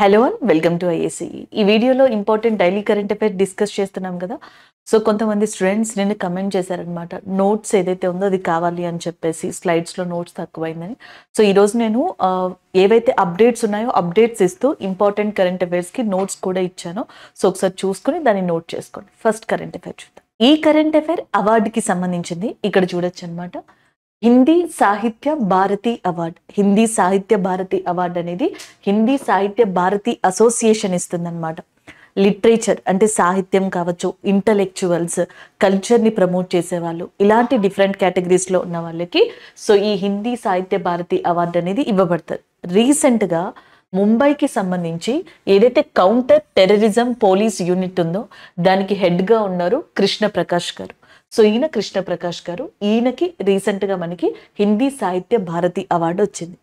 Hello and welcome to IAC ఈ వీడియోలో important daily current affair discuss చేస్తున్నాం కదా సో కొంతమంది స్టూడెంట్స్ నేను కమెంట్ చేశారనమాట నోట్స్ ఏదైతే ఉందో అది కావాలి అని చెప్పేసి స్లైడ్స్లో నోట్స్ తక్కువైందని సో ఈరోజు నేను ఏవైతే అప్డేట్స్ ఉన్నాయో అప్డేట్స్ ఇస్తూ ఇంపార్టెంట్ కరెంట్ అఫైర్స్కి నోట్స్ కూడా ఇచ్చాను సో ఒకసారి చూసుకుని దాన్ని నోట్ చేసుకోండి ఫస్ట్ కరెంట్ అఫైర్ చూద్దాం ఈ కరెంట్ అఫైర్ అవార్డుకి సంబంధించింది ఇక్కడ చూడొచ్చు అనమాట హిందీ సాహిత్య భారతి అవార్డ్ హిందీ సాహిత్య భారతి అవార్డ్ అనేది హిందీ సాహిత్య భారతి అసోసియేషన్ ఇస్తుందన్నమాట లిటరేచర్ అంటే సాహిత్యం కావచ్చు ఇంటలెక్చువల్స్ కల్చర్ని ప్రమోట్ చేసేవాళ్ళు ఇలాంటి డిఫరెంట్ కేటగిరీస్లో ఉన్న వాళ్ళకి సో ఈ హిందీ సాహిత్య భారతి అవార్డు అనేది ఇవ్వబడుతుంది రీసెంట్గా ముంబైకి సంబంధించి ఏదైతే కౌంటర్ టెర్రరిజం పోలీస్ యూనిట్ ఉందో దానికి హెడ్గా ఉన్నారు కృష్ణ ప్రకాష్ గారు సో ఈయన కృష్ణ ప్రకాష్ గారు ఈయనకి రీసెంట్గా మనకి హిందీ సాహిత్య భారతి అవార్డు వచ్చింది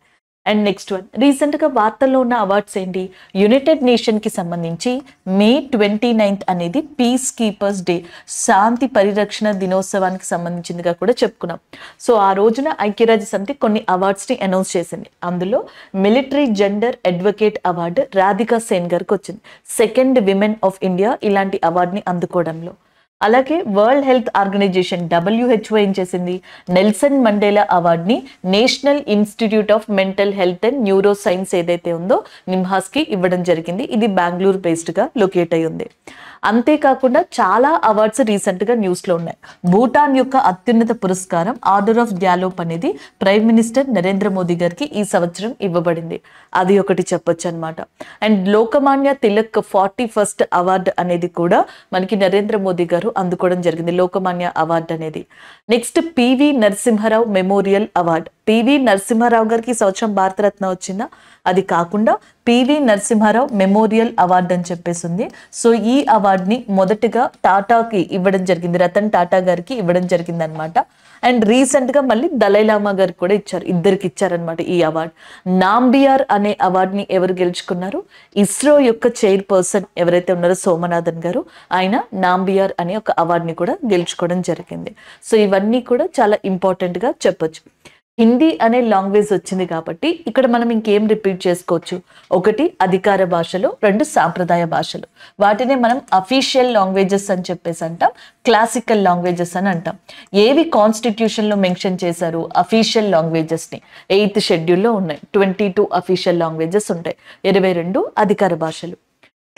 అండ్ నెక్స్ట్ వన్ రీసెంట్గా వార్తల్లో ఉన్న అవార్డ్స్ ఏంటి యునైటెడ్ నేషన్కి సంబంధించి మే ట్వంటీ నైన్త్ అనేది పీస్ కీపర్స్ డే శాంతి పరిరక్షణ దినోత్సవానికి సంబంధించిందిగా కూడా చెప్పుకున్నాం సో ఆ రోజున ఐక్యరాజ్య సమితి కొన్ని అవార్డ్స్ని అనౌన్స్ చేసింది అందులో military gender advocate award Radhika Sen గారికి వచ్చింది సెకండ్ విమెన్ ఆఫ్ ఇండియా ఇలాంటి అవార్డుని అందుకోవడంలో అలాగే వరల్డ్ హెల్త్ ఆర్గనైజేషన్ డబ్ల్యూహెచ్ఓ ఏం చేసింది నెల్సన్ మండేలా అవార్డుని national institute of mental health and neuroscience ఏదైతే ఉందో నిమ్హాస్కి ఇవ్వడం జరిగింది ఇది బెంగళూరు బేస్డ్గా లొకేట్ అయి ఉంది అంతేకాకుండా చాలా అవార్డ్స్ రీసెంట్గా న్యూస్లో ఉన్నాయి భూటాన్ యొక్క అత్యున్నత పురస్కారం ఆర్డర్ ఆఫ్ గ్యాలోప్ అనేది ప్రైమ్ మినిస్టర్ నరేంద్ర మోదీ గారికి ఈ సంవత్సరం ఇవ్వబడింది అది ఒకటి చెప్పొచ్చు అనమాట and Lokmanya Tilak forty first award అనేది కూడా మనకి నరేంద్ర మోదీ గారు అందుకోవడం జరిగింది లోకమాన్య అవార్డు అనేది next PV Narasimha Rao memorial award PV Narasimha Rao గారికి సంవత్సరం భారతరత్న వచ్చిందా అది కాకుండా పివి నరసింహారావు మెమోరియల్ అవార్డు అని చెప్పేసింది సో ఈ అవార్డుని మొదటగా టాటాకి ఇవ్వడం జరిగింది రతన్ టాటా గారికి ఇవ్వడం జరిగింది అనమాట అండ్ రీసెంట్గా మళ్ళీ దలైలామా గారికి కూడా ఇచ్చారు ఇద్దరికి ఇచ్చారనమాట ఈ అవార్డు నాంబియార్ అనే అవార్డుని ఎవరు గెలుచుకున్నారు ఇస్రో యొక్క చైర్ పర్సన్ ఎవరైతే ఉన్నారో సోమనాథన్ గారు ఆయన నాంబియార్ అనే ఒక అవార్డుని కూడా గెలుచుకోవడం జరిగింది సో ఇవన్నీ కూడా చాలా ఇంపార్టెంట్గా చెప్పొచ్చు హిందీ అనే లాంగ్వేజ్ వచ్చింది కాబట్టి ఇక్కడ మనం ఇంకేం రిపీట్ చేసుకోవచ్చు ఒకటి అధికార భాషలు రెండు సాంప్రదాయ భాషలు వాటిని మనం అఫీషియల్ లాంగ్వేజెస్ అని చెప్పేసి అంటాం క్లాసికల్ లాంగ్వేజెస్ అని అంటాం ఏవి కాన్స్టిట్యూషన్లో మెన్షన్ చేశారు అఫీషియల్ లాంగ్వేజెస్ని ఎయిత్ షెడ్యూల్లో ఉన్నాయి ట్వంటీ టూ అఫీషియల్ లాంగ్వేజెస్ ఉంటాయి ఇరవై రెండు అధికార భాషలు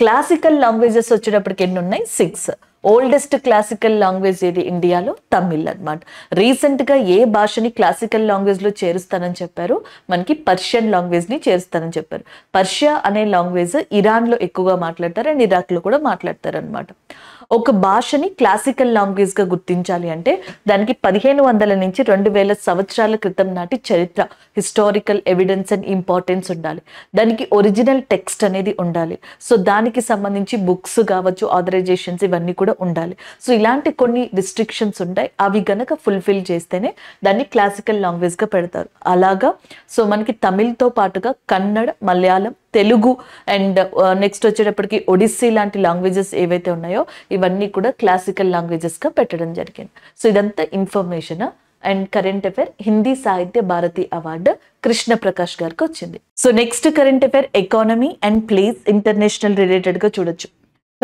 క్లాసికల్ లాంగ్వేజెస్ వచ్చేటప్పటికి ఎన్ని ఉన్నాయి సిక్స్ ఓల్డెస్ట్ క్లాసికల్ లాంగ్వేజ్ ఏది ఇండియాలో తమిళ్ అనమాట రీసెంట్గా ఏ భాషని క్లాసికల్ లాంగ్వేజ్లో చేరుస్తానని చెప్పారు మనకి పర్షియన్ లాంగ్వేజ్ని చేరుస్తానని చెప్పారు పర్షియా అనే లాంగ్వేజ్ ఇరాన్లో ఎక్కువగా మాట్లాడతారు అండ్ ఇరాక్లో కూడా మాట్లాడతారు అనమాట ఒక భాషని క్లాసికల్ లాంగ్వేజ్గా గుర్తించాలి అంటే దానికి పదిహేను వందల నుంచి రెండు వేల సంవత్సరాల క్రితం నాటి చరిత్ర హిస్టారికల్ ఎవిడెన్స్ అండ్ ఇంపార్టెన్స్ ఉండాలి దానికి ఒరిజినల్ టెక్స్ట్ అనేది ఉండాలి సో దానికి సంబంధించి బుక్స్ కావచ్చు ఆథరైజేషన్స్ ఇవన్నీ కూడా ఉండాలి సో ఇలాంటి కొన్ని రిస్ట్రిక్షన్స్ ఉంటాయి అవి గనక ఫుల్ఫిల్ చేస్తేనే దాన్ని క్లాసికల్ లాంగ్వేజ్గా పెడతారు అలాగా సో మనకి తమిళ్తో పాటుగా కన్నడ మలయాళం తెలుగు అండ్ నెక్స్ట్ వచ్చేటప్పటికి ఒడిస్సీ లాంటి లాంగ్వేజెస్ ఏవైతే ఉన్నాయో ఇవన్నీ కూడా క్లాసికల్ లాంగ్వేజెస్గా పెట్టడం జరిగింది సో ఇదంతా information and current affair Hindi Sahitya Bharati award Krishna Prakash గారికి వచ్చింది so next current affair economy and place international రిలేటెడ్గా చూడొచ్చు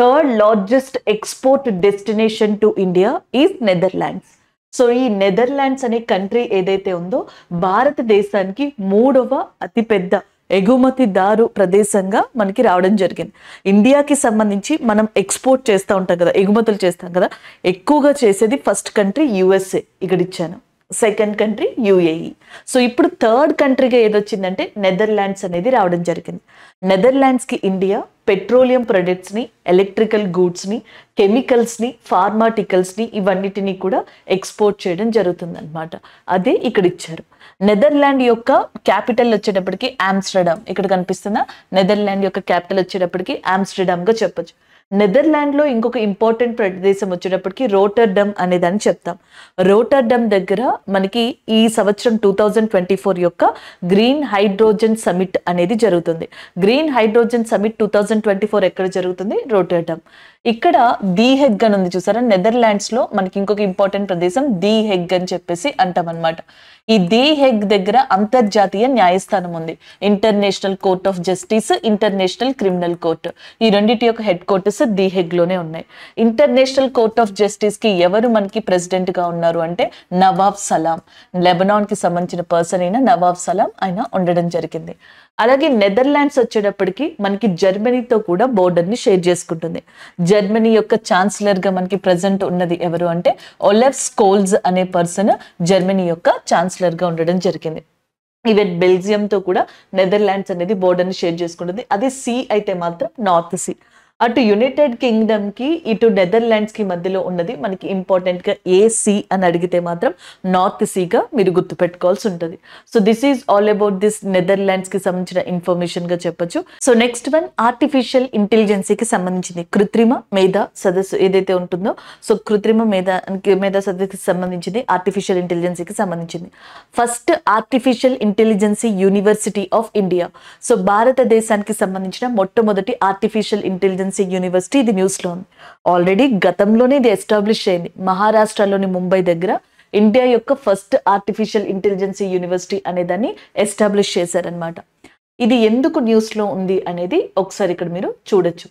third largest export destination to India is Netherlands so ఈ నెదర్లాండ్స్ అనే కంట్రీ ఏదైతే ఉందో భారతదేశానికి మూడవ అతిపెద్ద ఎగుమతిదారు ప్రదేశంగా మనకి రావడం జరిగింది ఇండియాకి సంబంధించి మనం ఎక్స్పోర్ట్ చేస్తూ ఉంటాం కదా ఎగుమతులు చేస్తాం కదా ఎక్కువగా చేసేది ఫస్ట్ కంట్రీ యుఎస్ఏ ఇక్కడ ఇచ్చాను సెకండ్ కంట్రీ యూఏఈ సో ఇప్పుడు థర్డ్ కంట్రీగా ఏదొచ్చిందంటే నెదర్లాండ్స్ అనేది రావడం జరిగింది నెదర్లాండ్స్కి ఇండియా పెట్రోలియం ప్రొడక్ట్స్ని ఎలక్ట్రికల్ గూడ్స్ని కెమికల్స్ని ఫార్మాటికల్స్ని ఇవన్నిటినీ కూడా ఎక్స్పోర్ట్ చేయడం జరుగుతుందన్నమాట అదే ఇక్కడ ఇచ్చారు నెదర్లాండ్ యొక్క క్యాపిటల్ వచ్చేటప్పటికి ఆమ్స్టర్డమ్ ఇక్కడ కనిపిస్తుందా నెదర్లాండ్ యొక్క క్యాపిటల్ వచ్చేటప్పటికి చెప్పచ్చు చెప్పొచ్చు నెదర్లాండ్లో ఇంకొక ఇంపార్టెంట్ ప్రదేశం వచ్చేటప్పటికి రోటర్డమ్ అనేదాన్ని చెప్తాం రోటర్డమ్ దగ్గర మనకి ఈ సంవత్సరం టూ థౌజండ్ ట్వంటీ ఫోర్ యొక్క గ్రీన్ హైడ్రోజన్ సమిట్ అనేది జరుగుతుంది green hydrogen summit two thousand twenty four ఎక్కడ జరుగుతుంది రోటర్డమ్ ఇక్కడ ది హెగ్ అని ఉంది చూసారా నెదర్లాండ్స్ లో మనకి ఇంకొక ఇంపార్టెంట్ ప్రదేశం ది హెగ్ అని చెప్పేసి అంటాం అనమాట ఈ ది హెగ్ దగ్గర అంతర్జాతీయ న్యాయస్థానం ఉంది international court of justice international criminal court ఈ రెండింటి యొక్క హెడ్ కోర్టర్స్ ది హెగ్ లోనే ఉన్నాయి ఇంటర్నేషనల్ కోర్ట్ ఆఫ్ జస్టిస్ కి ఎవరు మనకి ప్రెసిడెంట్ గా ఉన్నారు అంటే నవాబ్ సలాం లెబనాన్ కి సంబంధించిన పర్సన్ అయిన నవాబ్ సలాం ఆయన ఉండడం జరిగింది అలాగే నెదర్లాండ్స్ వచ్చేటప్పటికి మనకి జర్మనీతో కూడా బోర్డర్ని షేర్ చేసుకుంటుంది జర్మనీ యొక్క ఛాన్సలర్గా మనకి ప్రజెంట్ ఉన్నది ఎవరు అంటే ఒలెఫ్ స్కోల్స్ అనే పర్సన్ జర్మనీ యొక్క ఛాన్సలర్గా ఉండడం జరిగింది ఈవెన్ బెల్జియంతో కూడా నెదర్లాండ్స్ అనేది బోర్డర్ని షేర్ చేసుకుంటుంది అది సీ అయితే మాత్రం నార్త్ సీ అటు యునైటెడ్ కింగ్డమ్ కి ఇటు నెదర్లాండ్స్ కి మధ్యలో ఉన్నది మనకి గా ఏ సి అని అడిగితే మాత్రం నార్త్ సీగా మీరు గుర్తుపెట్టుకోవాల్సి ఉంటుంది so this is all about this Netherlands కి సంబంధించిన ఇన్ఫర్మేషన్ గా చెప్పొచ్చు సో నెక్స్ట్ వన్ ఆర్టిఫిషియల్ ఇంటెలిజెన్సీకి సంబంధించింది కృత్రిమ మేధా సదస్సు ఏదైతే ఉంటుందో సో కృత్రిమ మేధానికి మేధా సదస్సుకి సంబంధించింది ఆర్టిఫిషియల్ ఇంటెలిజెన్సీకి సంబంధించింది first artificial intelligence university of India so భారతదేశానికి సంబంధించిన మొట్టమొదటి ఆర్టిఫిషియల్ ఇంటెలిజెన్స్ ఫైనాన్సింగ్ యూనివర్సిటీ ఇది న్యూస్ ఉంది ఆల్రెడీ గతంలోనే ఇది ఎస్టాబ్లిష్ అయింది మహారాష్ట్రలోని ముంబై దగ్గర ఇండియా యొక్క ఫస్ట్ ఆర్టిఫిషియల్ ఇంటెలిజెన్సీ యూనివర్సిటీ దాన్ని ఎస్టాబ్లిష్ చేశారనమాట ఇది ఎందుకు న్యూస్లో ఉంది అనేది ఒకసారి ఇక్కడ మీరు చూడొచ్చు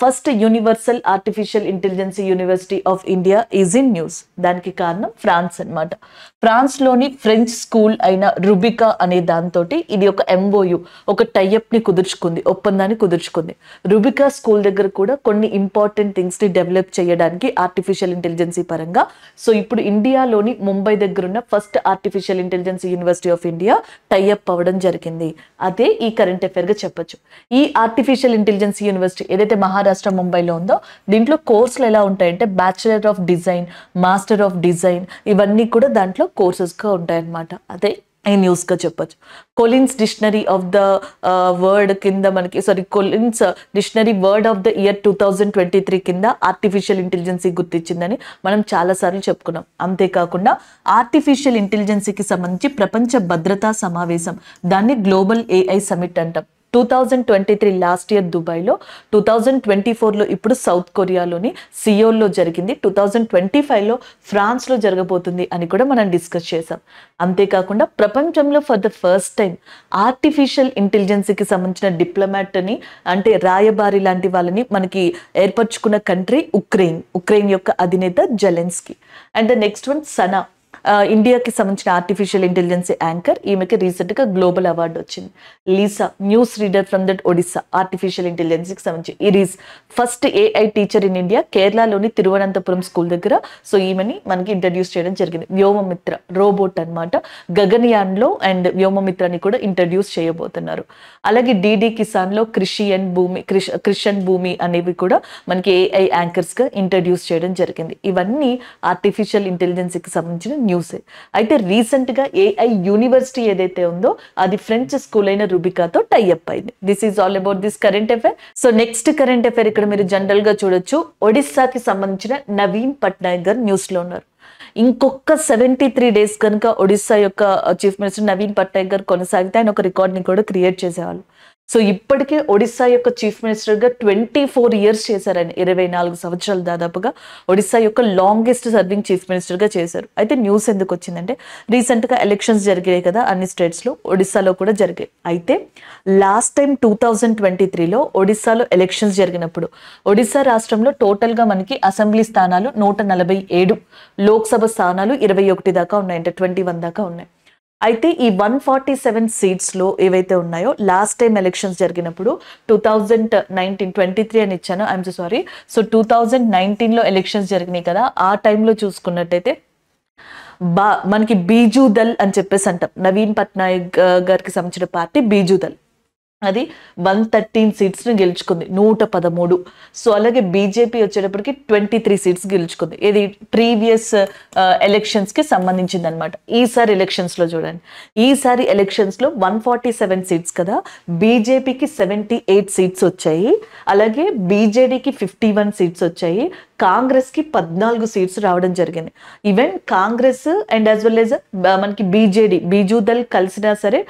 first universal artificial intelligence university of India is in news దానికి కారణం ఫ్రాన్స్ అనమాట ఫ్రాన్స్లోని ఫ్రెంచ్ స్కూల్ అయిన రుబికా అనే దాంతో ఇది ఒక ఎంఓయు ఒక టైఅప్ని కుదుర్చుకుంది ఒప్పందాన్ని కుదుర్చుకుంది రుబికా స్కూల్ దగ్గర కూడా కొన్ని ఇంపార్టెంట్ థింగ్స్ని డెవలప్ చేయడానికి ఆర్టిఫిషియల్ ఇంటెలిజెన్సీ పరంగా సో ఇప్పుడు ఇండియాలోని ముంబై దగ్గర ఉన్న first artificial intelligence university of India tie up అవ్వడం జరిగింది అదే ఈ కరెంట్ గా చెప్పచ్చు ఈ ఆర్టిఫిషియల్ ఇంటెలిజెన్స్ యూనివర్సిటీ ఏదైతే ఏదైతే మహారాష్ట్ర ముంబైలో ఉందో దీంట్లో కోర్సులు ఎలా ఉంటాయంటే bachelor of design master of design ఇవన్నీ కూడా దాంట్లో కోర్సెస్గా ఉంటాయన్నమాట అదే ఈ న్యూస్గా చెప్పచ్చు Collins dictionary of the word కింద మనకి sorry Collins dictionary word of the year two thousand twenty three కింద ఆర్టిఫిషియల్ ఇంటెలిజెన్సీ గుర్తించిందని మనం చాలాసార్లు చెప్పుకున్నాం అంతేకాకుండా ఆర్టిఫిషియల్ ఇంటెలిజెన్సీకి సంబంధించి ప్రపంచ భద్రతా సమావేశం దాన్ని గ్లోబల్ ఏఐ సమిట్ అంటాం two thousand twenty three last year దుబాయ్లో టూ థౌజండ్ ట్వంటీ ఫోర్లో ఇప్పుడు సౌత్ కొరియాలోని సియోల్లో జరిగింది టూ థౌజండ్ ట్వంటీ ఫైవ్లో ఫ్రాన్స్లో జరగబోతుంది అని కూడా మనం డిస్కస్ చేసాం అంతేకాకుండా ప్రపంచంలో for the first time artificial ఇంటెలిజెన్సీకి సంబంధించిన డిప్లొమాట్ని అంటే రాయబారి లాంటి వాళ్ళని మనకి ఏర్పరచుకున్న కంట్రీ ఉక్రెయిన్ ఉక్రెయిన్ యొక్క అధినేత Zelensky and the next one Sana ఇండియాకి సంబంధించిన ఆర్టిఫిషియల్ ఇంటెలిజెన్స్ యాంకర్ ఈమెకి రీసెంట్గా గ్లోబల్ అవార్డు వచ్చింది Lisa news reader from that Odisha artificial ఇంటెలిజెన్స్కి సంబంధించి ఈ రీస్ first AI teacher in India కేరళలోని తిరువనంతపురం స్కూల్ దగ్గర సో ఈమెని మనకి ఇంట్రడ్యూస్ చేయడం జరిగింది వ్యోమమిత్ర రోబోట్ అనమాట గగన్యాన్లో అండ్ వ్యోమమిత్రని కూడా ఇంట్రడ్యూస్ చేయబోతున్నారు అలాగే డిడి కిసాన్లో కృషి అండ్ భూమి క్రిషన్ భూమి అనేవి కూడా మనకి ఏఐ యాంకర్స్గా ఇంట్రడ్యూస్ చేయడం జరిగింది ఇవన్నీ ఆర్టిఫిషియల్ ఇంటెలిజెన్స్కి సంబంధించిన సంబంధించిన న్యూసే అయితే రీసెంట్గా ఏఐ యూనివర్సిటీ ఏదైతే ఉందో అది ఫ్రెంచ్ స్కూల్ అయిన రుబికాతో టైఅప్ అయింది this is all about this current affair so next current affair ఇక్కడ మీరు జనరల్గా చూడొచ్చు ఒడిస్సాకి సంబంధించిన నవీన్ పట్నాయక్ గారు న్యూస్లో ఉన్నారు ఇంకొక సెవెంటీ త్రీ డేస్ కనుక ఒడిస్సా యొక్క chief uh, minister Naveen Patnaik garu కొనసాగితే ఆయన ఒక రికార్డ్ని కూడా క్రియేట్ చేసేవాళ్ళు సో ఇప్పటికే ఒడిస్సా యొక్క చీఫ్ మినిస్టర్గా ట్వంటీ ఫోర్ ఇయర్స్ చేశారు ఆయన ఇరవై నాలుగు సంవత్సరాలు దాదాపుగా ఒడిస్సా యొక్క లాంగెస్ట్ సర్వింగ్ చీఫ్ మినిస్టర్గా చేశారు అయితే న్యూస్ ఎందుకు వచ్చిందంటే రీసెంట్గా ఎలక్షన్స్ జరిగాయి కదా అన్ని స్టేట్స్లో ఒడిస్సాలో కూడా జరిగాయి అయితే last time two thousand twenty త్రీలో ఒడిస్సాలో ఎలక్షన్స్ జరిగినప్పుడు ఒడిస్సా రాష్ట్రంలో టోటల్గా మనకి అసెంబ్లీ స్థానాలు నూట నలభై ఏడు లోక్సభ స్థానాలు ఇరవై ఒకటి దాకా ఉన్నాయంటే ట్వంటీ వన్ దాకా ఉన్నాయి అయితే ఈ వన్ ఫార్టీ సెవెన్ సీట్స్లో ఏవైతే ఉన్నాయో లాస్ట్ టైం ఎలక్షన్స్ జరిగినప్పుడు two thousand nineteen twenty three అని ఇచ్చాను I'm so sorry so two thousand నైన్టీన్లో ఎలక్షన్స్ జరిగినాయి కదా ఆ టైంలో చూసుకున్నట్టయితే బా మనకి బీజూదల్ అని చెప్పేసి అంటాం నవీన్ పట్నాయక్ గారికి సంబంధించిన పార్టీ బీజూదల్ అది వన్ థర్టీన్ సీట్స్ని గెలుచుకుంది నూట పదమూడు సో అలాగే బీజేపీ వచ్చేటప్పటికి ట్వంటీ త్రీ సీట్స్ గెలుచుకుంది ఇది ప్రీవియస్ ఎలక్షన్స్కి uh, సంబంధించింది అనమాట ఈసారి ఎలక్షన్స్లో చూడండి ఈసారి ఎలక్షన్స్లో వన్ ఫార్టీ సెవెన్ సీట్స్ కదా బీజేపీకి సెవెంటీ ఎయిట్ సీట్స్ వచ్చాయి అలాగే బీజేడీకి ఫిఫ్టీ వన్ సీట్స్ వచ్చాయి కాంగ్రెస్కి పద్నాలుగు సీట్స్ రావడం జరిగింది even Congress and as well as మనకి బీజేడీ బీజూ కలిసినా సరే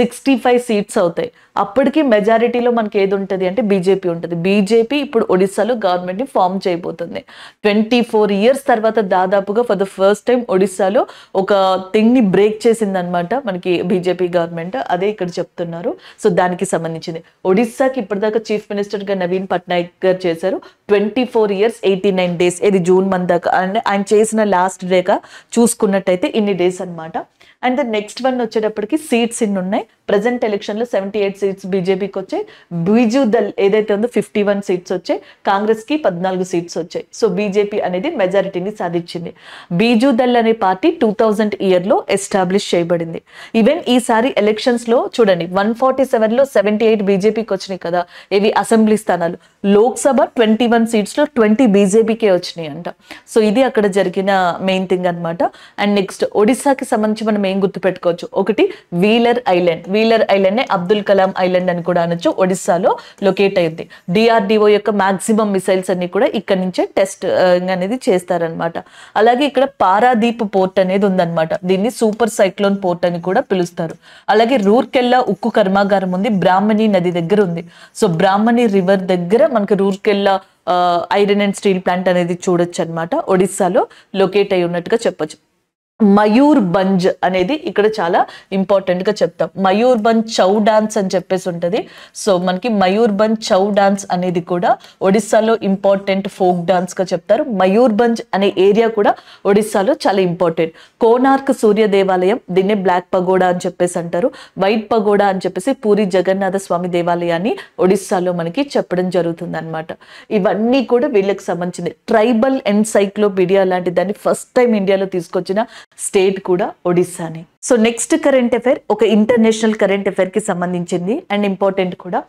సిక్స్టీ ఫైవ్ సీట్స్ అవుతాయి అప్పటికి మెజారిటీలో మనకి ఏది ఉంటుంది అంటే బీజేపీ ఉంటుంది బీజేపీ ఇప్పుడు ఒడిస్సాలో గవర్నమెంట్ని ఫామ్ చేయబోతుంది ట్వంటీ ఫోర్ ఇయర్స్ తర్వాత దాదాపుగా ఫర్ ద ఫస్ట్ టైం ఒడిస్సాలో ఒక థింగ్ని బ్రేక్ చేసిందనమాట మనకి బీజేపీ గవర్నమెంట్ అదే ఇక్కడ చెప్తున్నారు సో దానికి సంబంధించింది ఒడిస్సాకి ఇప్పటిదాకా చీఫ్ మినిస్టర్గా నవీన్ పట్నాయక్ గారు చేశారు twenty four years eighty nine days ఇది జూన్ మంత్ దాకా ఆయన చేసిన లాస్ట్ డేగా చూసుకున్నట్టయితే ఇన్ని డేస్ అనమాట అండ్ దెన్ నెక్స్ట్ వన్ వచ్చేటప్పటికి సీట్స్ ఇన్ని ఉన్నాయి ప్రజెంట్ ఎలక్షన్లో సెవెంటీ ఎయిట్ సీట్స్ బీజేపీకి వచ్చాయి బీజూ దల్ ఏదైతే ఉందో ఫిఫ్టీ వన్ సీట్స్ వచ్చాయి కాంగ్రెస్కి పద్నాలుగు సీట్స్ వచ్చాయి సో బీజేపీ అనేది మెజారిటీని సాధించింది బీజూ దల్ అనే పార్టీ టూ థౌజండ్ ఇయర్లో ఎస్టాబ్లిష్ చేయబడింది ఈవెన్ ఈసారి ఎలక్షన్స్లో చూడండి వన్ ఫార్టీ సెవెన్లో సెవెంటీ ఎయిట్ బీజేపీకి వచ్చినాయి కదా ఇవి అసెంబ్లీ స్థానాలు లోక్సభ ట్వంటీ వన్ సీట్స్లో ట్వంటీ బీజేపీకే వచ్చినాయి అంట సో ఇది అక్కడ జరిగిన మెయిన్ థింగ్ అనమాట అండ్ నెక్స్ట్ ఒడిశాకి సంబంధించి మనం ఏం గుర్తుపెట్టుకోవచ్చు ఒకటి వీలర్ ఐలాండ్ వీలర్ ఐలాండ్నే అబ్దుల్ కలాం ఐలాండ్ అని కూడా అనొచ్చు ఒడిశాలో లొకేట్ అయింది డిఆర్డిఓ యొక్క మాక్సిమం మిసైల్స్ అన్ని కూడా ఇక్కడ నుంచే టెస్ట్ అనేది చేస్తారనమాట అలాగే ఇక్కడ పారాదీప్ పోర్ట్ అనేది ఉందనమాట దీన్ని సూపర్ సైక్లోన్ పోర్ట్ అని కూడా పిలుస్తారు అలాగే రూర్కెల్లా ఉక్కు కర్మాగారం ఉంది బ్రాహ్మణి నది దగ్గర ఉంది సో బ్రాహ్మణి రివర్ దగ్గర మనకు Rourkela iron and steel plant అనేది చూడొచ్చు అనమాట ఒడిస్సాలో లొకేట్ అయి ఉన్నట్టుగా చెప్పొచ్చు మయూర్ బంజ్ అనేది ఇక్కడ చాలా ఇంపార్టెంట్ గా చెప్తాం మయూర్ బంజ్ చౌ డాన్స్ అని చెప్పేసి ఉంటది సో మనకి మయూర్ బంజ్ చౌ డాన్స్ అనేది కూడా ఒడిస్సాలో ఇంపార్టెంట్ ఫోక్ డాన్స్ గా చెప్తారు మయూర్ బంజ్ అనే ఏరియా కూడా ఒడిస్సాలో చాలా ఇంపార్టెంట్ కోనార్క్ సూర్య దేవాలయం దీన్నే బ్లాక్ పగోడా అని చెప్పేసి అంటారు వైట్ పగోడా అని చెప్పేసి పూరి జగన్నాథ స్వామి దేవాలయాన్ని ఒడిస్సాలో మనకి చెప్పడం జరుగుతుంది అనమాట ఇవన్నీ కూడా వీళ్ళకి సంబంధించింది ట్రైబల్ ఎన్సైక్లోపీడియా లాంటి దాన్ని ఫస్ట్ టైం ఇండియాలో తీసుకొచ్చిన స్టేట్ కూడా ఒడిస్సాని సో నెక్స్ట్ కరెంట్ అఫైర్ ఒక ఇంటర్నేషనల్ కరెంట్ కి సంబంధించింది అండ్ ఇంపార్టెంట్ కూడా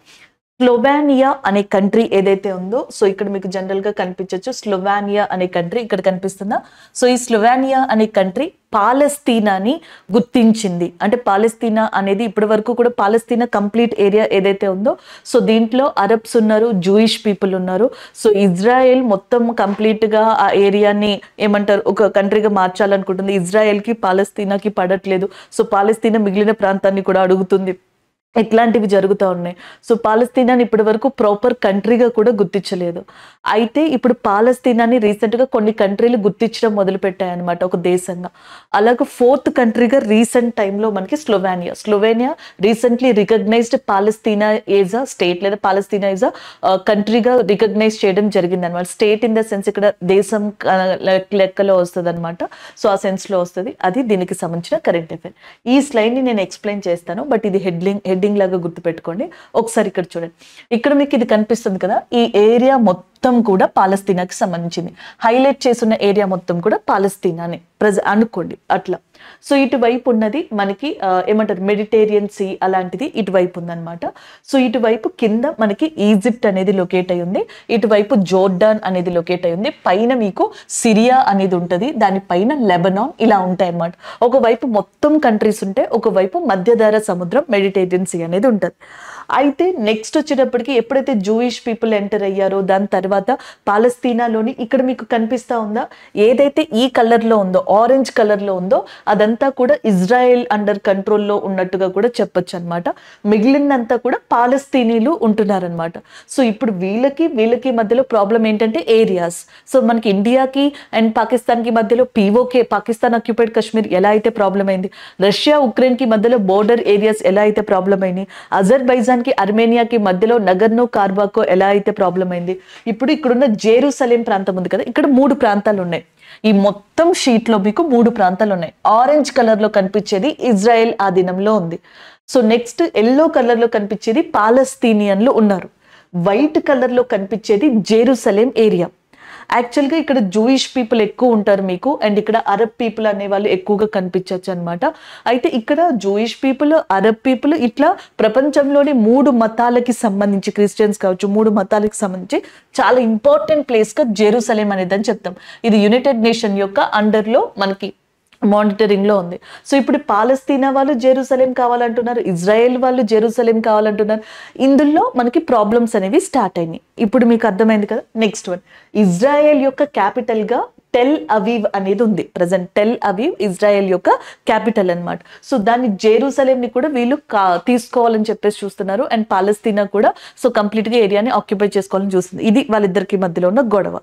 స్లోవానియా అనే కంట్రీ ఏదైతే ఉందో సో ఇక్కడ మీకు జనరల్ గా కనిపించవచ్చు స్లోవానియా అనే కంట్రీ ఇక్కడ కనిపిస్తుందా సో ఈ స్లోవానియా అనే కంట్రీ పాలస్తీనాని గుర్తించింది అంటే పాలస్తీనా అనేది ఇప్పటి వరకు కూడా పాలస్తీనా కంప్లీట్ ఏరియా ఏదైతే ఉందో సో దీంట్లో అరబ్స్ ఉన్నారు జూయిష్ పీపుల్ ఉన్నారు సో ఇజ్రాయెల్ మొత్తం కంప్లీట్గా ఆ ఏరియాని ఏమంటారు ఒక కంట్రీగా మార్చాలనుకుంటుంది ఇజ్రాయెల్కి పాలస్తీనాకి పడట్లేదు సో పాలస్తీనా మిగిలిన ప్రాంతాన్ని కూడా అడుగుతుంది ఇట్లాంటివి జరుగుతూ ఉన్నాయి సో పాలస్తీనాని ఇప్పటి వరకు ప్రాపర్ కంట్రీగా కూడా గుర్తించలేదు అయితే ఇప్పుడు పాలస్తీనాని రీసెంట్గా కొన్ని కంట్రీలు గుర్తించడం అనమాట ఒక దేశంగా అలాగే ఫోర్త్ కంట్రీగా రీసెంట్ టైంలో మనకి Slovenia Slovenia recently recognised Palestine as a state లేదా పాలస్తీనా ఏజ్ అ కంట్రీగా రికగ్నైజ్ చేయడం జరిగింది అనమాట స్టేట్ ఇన్ ద సెన్స్ ఇక్కడ దేశం లెక్కలో వస్తుంది అనమాట సో ఆ సెన్స్లో వస్తుంది అది దీనికి సంబంధించిన కరెంట్ అఫేర్ ఈ స్లైడ్ని నేను ఎక్స్ప్లెయిన్ చేస్తాను బట్ ఇది హెడ్లింగ్ హెడ్ హెడ్డింగ్ లాగా గుర్తుపెట్టుకోండి ఒకసారి ఇక్కడ చూడండి ఇక్కడ మీకు ఇది కనిపిస్తుంది కదా ఈ ఏరియా మొత్తం కూడా పాలస్తీనాకి సంబంధించింది హైలైట్ చేసిన ఏరియా మొత్తం కూడా పాలస్తీనా ప్రజ అనుకోండి అట్లా సో ఇటువైపు ఉన్నది మనకి ఏమంటారు మెడిటేరియన్ సీ అలాంటిది ఇటువైపు ఉందన్నమాట సో ఇటువైపు కింద మనకి ఈజిప్ట్ అనేది లొకేట్ అయి ఉంది ఇటువైపు జోర్డాన్ అనేది లొకేట్ అయి ఉంది పైన మీకు సిరియా అనేది ఉంటుంది దానిపైన లెబనాన్ ఇలా ఉంటాయి అన్నమాట ఒకవైపు మొత్తం కంట్రీస్ ఉంటే ఒకవైపు మధ్యధార సముద్రం మెడిటేరియన్ సీ అనేది ఉంటుంది అయితే నెక్స్ట్ వచ్చేటప్పటికి ఎప్పుడైతే జూయిష్ పీపుల్ ఎంటర్ అయ్యారో దాని తర్వాత పాలస్తీనాలోని ఇక్కడ మీకు కనిపిస్తా ఉందా ఏదైతే ఈ కలర్లో ఉందో ఆరెంజ్ కలర్లో ఉందో అదంతా కూడా ఇజ్రాయెల్ అండర్ కంట్రోల్లో ఉన్నట్టుగా కూడా చెప్పొచ్చు అనమాట మిగిలినంతా కూడా పాలస్తీనీలు ఉంటున్నారనమాట సో ఇప్పుడు వీళ్ళకి వీళ్ళకి మధ్యలో ప్రాబ్లం ఏంటంటే ఏరియాస్ సో మనకి ఇండియాకి అండ్ పాకిస్తాన్కి మధ్యలో పీఓకే పాకిస్తాన్ అక్యుపైడ్ కశ్మీర్ ఎలా అయితే ప్రాబ్లం అయింది రష్యా ఉక్రెయిన్కి మధ్యలో బోర్డర్ ఏరియాస్ ఎలా అయితే ప్రాబ్లం అయినాయి అజర్బైజాన్ నిజానికి అర్మేనియాకి మధ్యలో నో కార్బాకో ఎలా అయితే ప్రాబ్లం అయింది ఇప్పుడు ఇక్కడున్న జేరూసలేం ప్రాంతం ఉంది కదా ఇక్కడ మూడు ప్రాంతాలు ఉన్నాయి ఈ మొత్తం షీట్ లో మీకు మూడు ప్రాంతాలు ఉన్నాయి ఆరెంజ్ కలర్ లో కనిపించేది ఇజ్రాయెల్ ఆధీనంలో ఉంది సో నెక్స్ట్ ఎల్లో కలర్ లో కనిపించేది పాలస్తీనియన్లు ఉన్నారు వైట్ కలర్ లో కనిపించేది జేరుసలేం ఏరియా యాక్చువల్గా ఇక్కడ జూయిష్ పీపుల్ ఎక్కువ ఉంటారు మీకు అండ్ ఇక్కడ అరబ్ పీపుల్ అనే వాళ్ళు ఎక్కువగా కనిపించవచ్చు అనమాట అయితే ఇక్కడ జూయిష్ పీపుల్ అరబ్ పీపుల్ ఇట్లా ప్రపంచంలోని మూడు మతాలకి సంబంధించి క్రిస్టియన్స్ కావచ్చు మూడు మతాలకి సంబంధించి చాలా ఇంపార్టెంట్ ప్లేస్గా జెరూసలేం అనేది అని చెప్తాం ఇది యునైటెడ్ నేషన్ యొక్క అండర్లో మనకి మానిటరింగ్లో ఉంది సో ఇప్పుడు పాలస్తీనా వాళ్ళు జెరూసలేం కావాలంటున్నారు ఇజ్రాయెల్ వాళ్ళు జెరూసలేం కావాలంటున్నారు ఇందులో మనకి ప్రాబ్లమ్స్ అనేవి స్టార్ట్ అయినాయి ఇప్పుడు మీకు అర్థమైంది కదా నెక్స్ట్ వన్ ఇజ్రాయెల్ యొక్క క్యాపిటల్గా టెల్ అవీవ్ అనేది ఉంది ప్రజెంట్ టెల్ అవీవ్ ఇజ్రాయెల్ యొక్క క్యాపిటల్ అనమాట సో దాన్ని జెరూసలేంని కూడా వీళ్ళు తీసుకోవాలని చెప్పేసి చూస్తున్నారు అండ్ పాలస్తీనా కూడా సో కంప్లీట్గా ఏరియాని ఆక్యుపై చేసుకోవాలని చూస్తుంది ఇది వాళ్ళిద్దరికి మధ్యలో ఉన్న గొడవ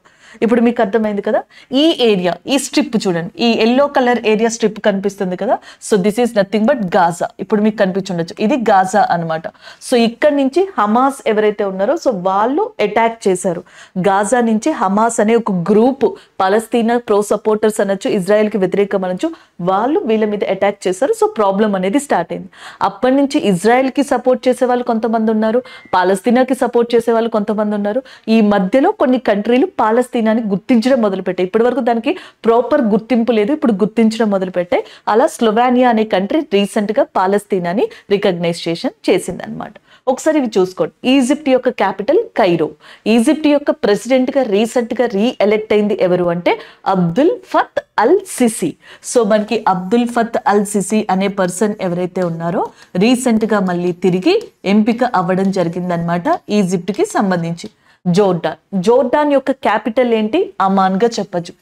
ఇప్పుడు మీకు అర్థమైంది కదా ఈ ఏరియా ఈ స్ట్రిప్ చూడండి ఈ ఎల్లో కలర్ ఏరియా స్ట్రిప్ కనిపిస్తుంది కదా so this is nothing but Gaza ఇప్పుడు మీకు కనిపించుండొచ్చు ఇది గాజా అనమాట సో ఇక్కడ నుంచి హమాస్ ఎవరైతే ఉన్నారో సో వాళ్ళు అటాక్ చేశారు గాజా నుంచి హమాస్ అనే ఒక గ్రూప్ పలస్తీనా ప్రో సపోర్టర్స్ అనొచ్చు ఇజ్రాయెల్కి వ్యతిరేకం అనొచ్చు వాళ్ళు వీళ్ళ మీద అటాక్ చేశారు సో ప్రాబ్లం అనేది స్టార్ట్ అయింది అప్పటి నుంచి ఇజ్రాయెల్కి సపోర్ట్ చేసే వాళ్ళు కొంతమంది ఉన్నారు పాలస్తీనాకి సపోర్ట్ చేసే వాళ్ళు కొంతమంది ఉన్నారు ఈ మధ్యలో కొన్ని కంట్రీలు పాలస్తీనా దీనాన్ని గుర్తించడం మొదలుపెట్టాయి ఇప్పటి వరకు దానికి ప్రాపర్ గుర్తింపు లేదు ఇప్పుడు గుర్తించడం మొదలుపెట్టాయి అలా స్లోవానియా అనే కంట్రీ రీసెంట్గా పాలస్తీనాని రికగ్నైజేషన్ అనమాట ఒకసారి ఇవి చూసుకోండి ఈజిప్ట్ యొక్క క్యాపిటల్ కైరో ఈజిప్ట్ యొక్క ప్రెసిడెంట్గా రీసెంట్గా రీఎలెక్ట్ అయింది ఎవరు అంటే Abdul Fattah al Sisi so మనకి అబ్దుల్ ఫత్ అల్ సిసి అనే పర్సన్ ఎవరైతే ఉన్నారో రీసెంట్గా మళ్ళీ తిరిగి ఎంపిక అవ్వడం జరిగిందనమాట ఈజిప్ట్కి సంబంధించి జోర్డాన్ జోర్డాన్ యొక్క క్యాపిటల్ ఏంటి అమాన్గా చెప్పచ్చు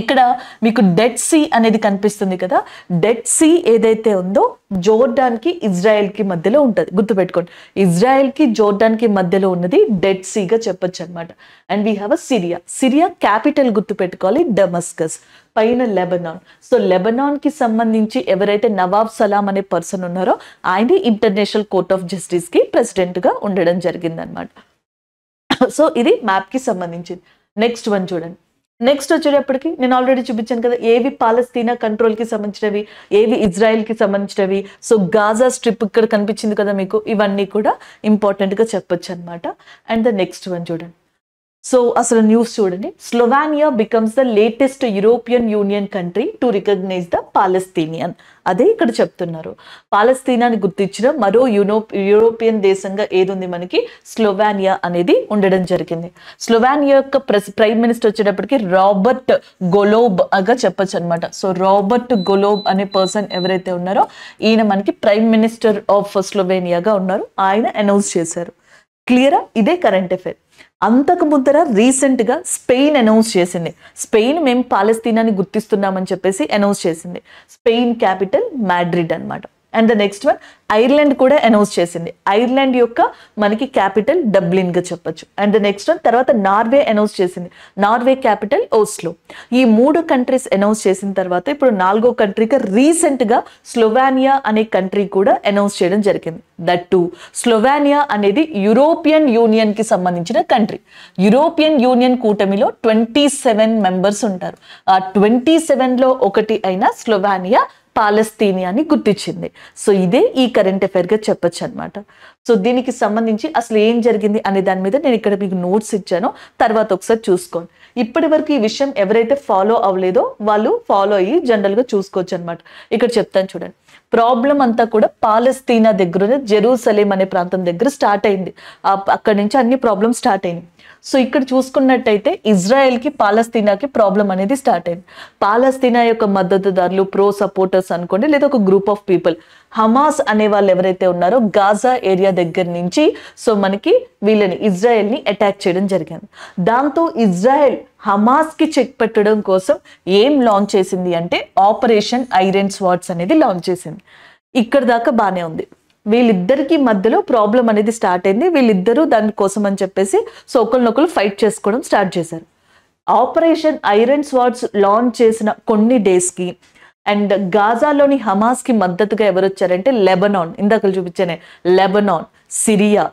ఇక్కడ మీకు డెడ్ సీ అనేది కనిపిస్తుంది కదా డెడ్ సీ ఏదైతే ఉందో జోర్డాన్కి ఇజ్రాయెల్కి మధ్యలో ఉంటుంది గుర్తుపెట్టుకోండి ఇజ్రాయెల్కి జోర్డాన్కి మధ్యలో ఉన్నది డెడ్ సీగా చెప్పొచ్చు అనమాట and we have a Syria Syria capital గుర్తుపెట్టుకోవాలి డెమస్కస్ పైన లెబనాన్ సో లెబనాన్కి సంబంధించి ఎవరైతే నవాబ్ సలాం అనే పర్సన్ ఉన్నారో ఆయన ఇంటర్నేషనల్ కోర్ట్ ఆఫ్ జస్టిస్కి ప్రెసిడెంట్గా ఉండడం జరిగిందనమాట సో ఇది మ్యాప్కి సంబంధించింది నెక్స్ట్ వన్ చూడండి నెక్స్ట్ వచ్చేటప్పటికి నేను ఆల్రెడీ చూపించాను కదా ఏవి పాలస్తీనా కంట్రోల్కి సంబంధించినవి ఏవి ఇజ్రాయెల్కి సంబంధించినవి సో గాజా స్ట్రిప్ ఇక్కడ కనిపించింది కదా మీకు ఇవన్నీ కూడా ఇంపార్టెంట్గా చెప్పొచ్చు అనమాట అండ్ ద నెక్స్ట్ వన్ చూడండి సో అసలు న్యూస్ చూడండి Slovenia becomes the latest European Union country to recognise the Palestinian అదే ఇక్కడ చెప్తున్నారు పాలస్తీనాన్ని గుర్తించిన మరో యూనో యూరోపియన్ దేశంగా ఏదుంది మనకి స్లోవానియా అనేది ఉండడం జరిగింది స్లోవానియా యొక్క ప్రైమ్ మినిస్టర్ వచ్చేటప్పటికి రాబర్ట్ గొలోబ్ అగా చెప్పొచ్చు అనమాట సో రాబర్ట్ గొలోబ్ అనే పర్సన్ ఎవరైతే ఉన్నారో ఈయన మనకి ప్రైమ్ మినిస్టర్ ఆఫ్ స్లోవేనియాగా ఉన్నారు ఆయన అనౌన్స్ చేశారు క్లియరా ఇదే కరెంట్ అఫైర్ అంతకు ముందర రీసెంట్గా స్పెయిన్ అనౌన్స్ చేసింది స్పెయిన్ మేము పాలస్తీనాని గుర్తిస్తున్నామని చెప్పేసి అనౌన్స్ చేసింది స్పెయిన్ క్యాపిటల్ మాడ్రిడ్ అనమాట and the next one Ireland కూడా అనౌన్స్ చేసింది ఐర్లాండ్ యొక్క మనకి క్యాపిటల్ డబ్లిన్ గా చెప్పొచ్చు అండ్ ద నెక్స్ట్ వన్ తర్వాత నార్వే అనౌన్స్ చేసింది నార్వే క్యాపిటల్ ఓస్లో ఈ మూడు కంట్రీస్ అనౌన్స్ చేసిన తర్వాత ఇప్పుడు నాలుగో కంట్రీగా రీసెంట్గా స్లోవానియా అనే కంట్రీ కూడా అనౌన్స్ చేయడం జరిగింది దట్ టు స్లోవానియా అనేది యూరోపియన్ యూనియన్ కి సంబంధించిన కంట్రీ యూరోపియన్ యూనియన్ కూటమిలో ట్వంటీ సెవెన్ మెంబర్స్ ఉంటారు ఆ ట్వంటీ సెవెన్లో ఒకటి అయిన స్లోవానియా అని గుర్తించింది సో ఇదే ఈ కరెంట్ అఫైర్గా చెప్పొచ్చు అనమాట సో దీనికి సంబంధించి అసలు ఏం జరిగింది అనే దాని మీద నేను ఇక్కడ మీకు నోట్స్ ఇచ్చాను తర్వాత ఒకసారి చూసుకోండి ఇప్పటి వరకు ఈ విషయం ఎవరైతే ఫాలో అవ్వలేదో వాళ్ళు ఫాలో అయ్యి జనరల్గా చూసుకోవచ్చు అనమాట ఇక్కడ చెప్తాను చూడండి ప్రాబ్లం అంతా కూడా పాలస్తీనా దగ్గర జెరూసలేం అనే ప్రాంతం దగ్గర స్టార్ట్ అయింది అక్కడ నుంచి అన్ని ప్రాబ్లమ్స్ స్టార్ట్ అయింది సో ఇక్కడ చూసుకున్నట్టయితే ఇజ్రాయెల్కి పాలస్తీనాకి ప్రాబ్లం అనేది స్టార్ట్ అయింది పాలస్తీనా యొక్క మద్దతుదారులు ప్రో సపోర్టర్స్ అనుకోండి లేదా ఒక గ్రూప్ ఆఫ్ పీపుల్ హమాస్ అనే వాళ్ళు ఎవరైతే ఉన్నారో గాజా ఏరియా దగ్గర నుంచి సో మనకి వీళ్ళని ఇజ్రాయెల్ని అటాక్ చేయడం జరిగింది దాంతో ఇజ్రాయెల్ హమాస్కి చెక్ పెట్టడం కోసం ఏం లాంచ్ చేసింది అంటే ఆపరేషన్ ఐరన్ స్వాట్స్ అనేది లాంచ్ చేసింది ఇక్కడ దాకా బాగానే ఉంది వీళ్ళిద్దరికి మధ్యలో ప్రాబ్లం అనేది స్టార్ట్ అయింది వీళ్ళిద్దరూ దానికోసం అని చెప్పేసి సో ఒకరినొకరు ఫైట్ చేసుకోవడం స్టార్ట్ చేశారు ఆపరేషన్ ఐరన్ స్వాట్స్ లాంచ్ చేసిన కొన్ని డేస్కి అండ్ గాజాలోని హమాస్కి మద్దతుగా ఎవరు వచ్చారంటే లెబనాన్ ఇందాక చూపించానే Lebanon Syria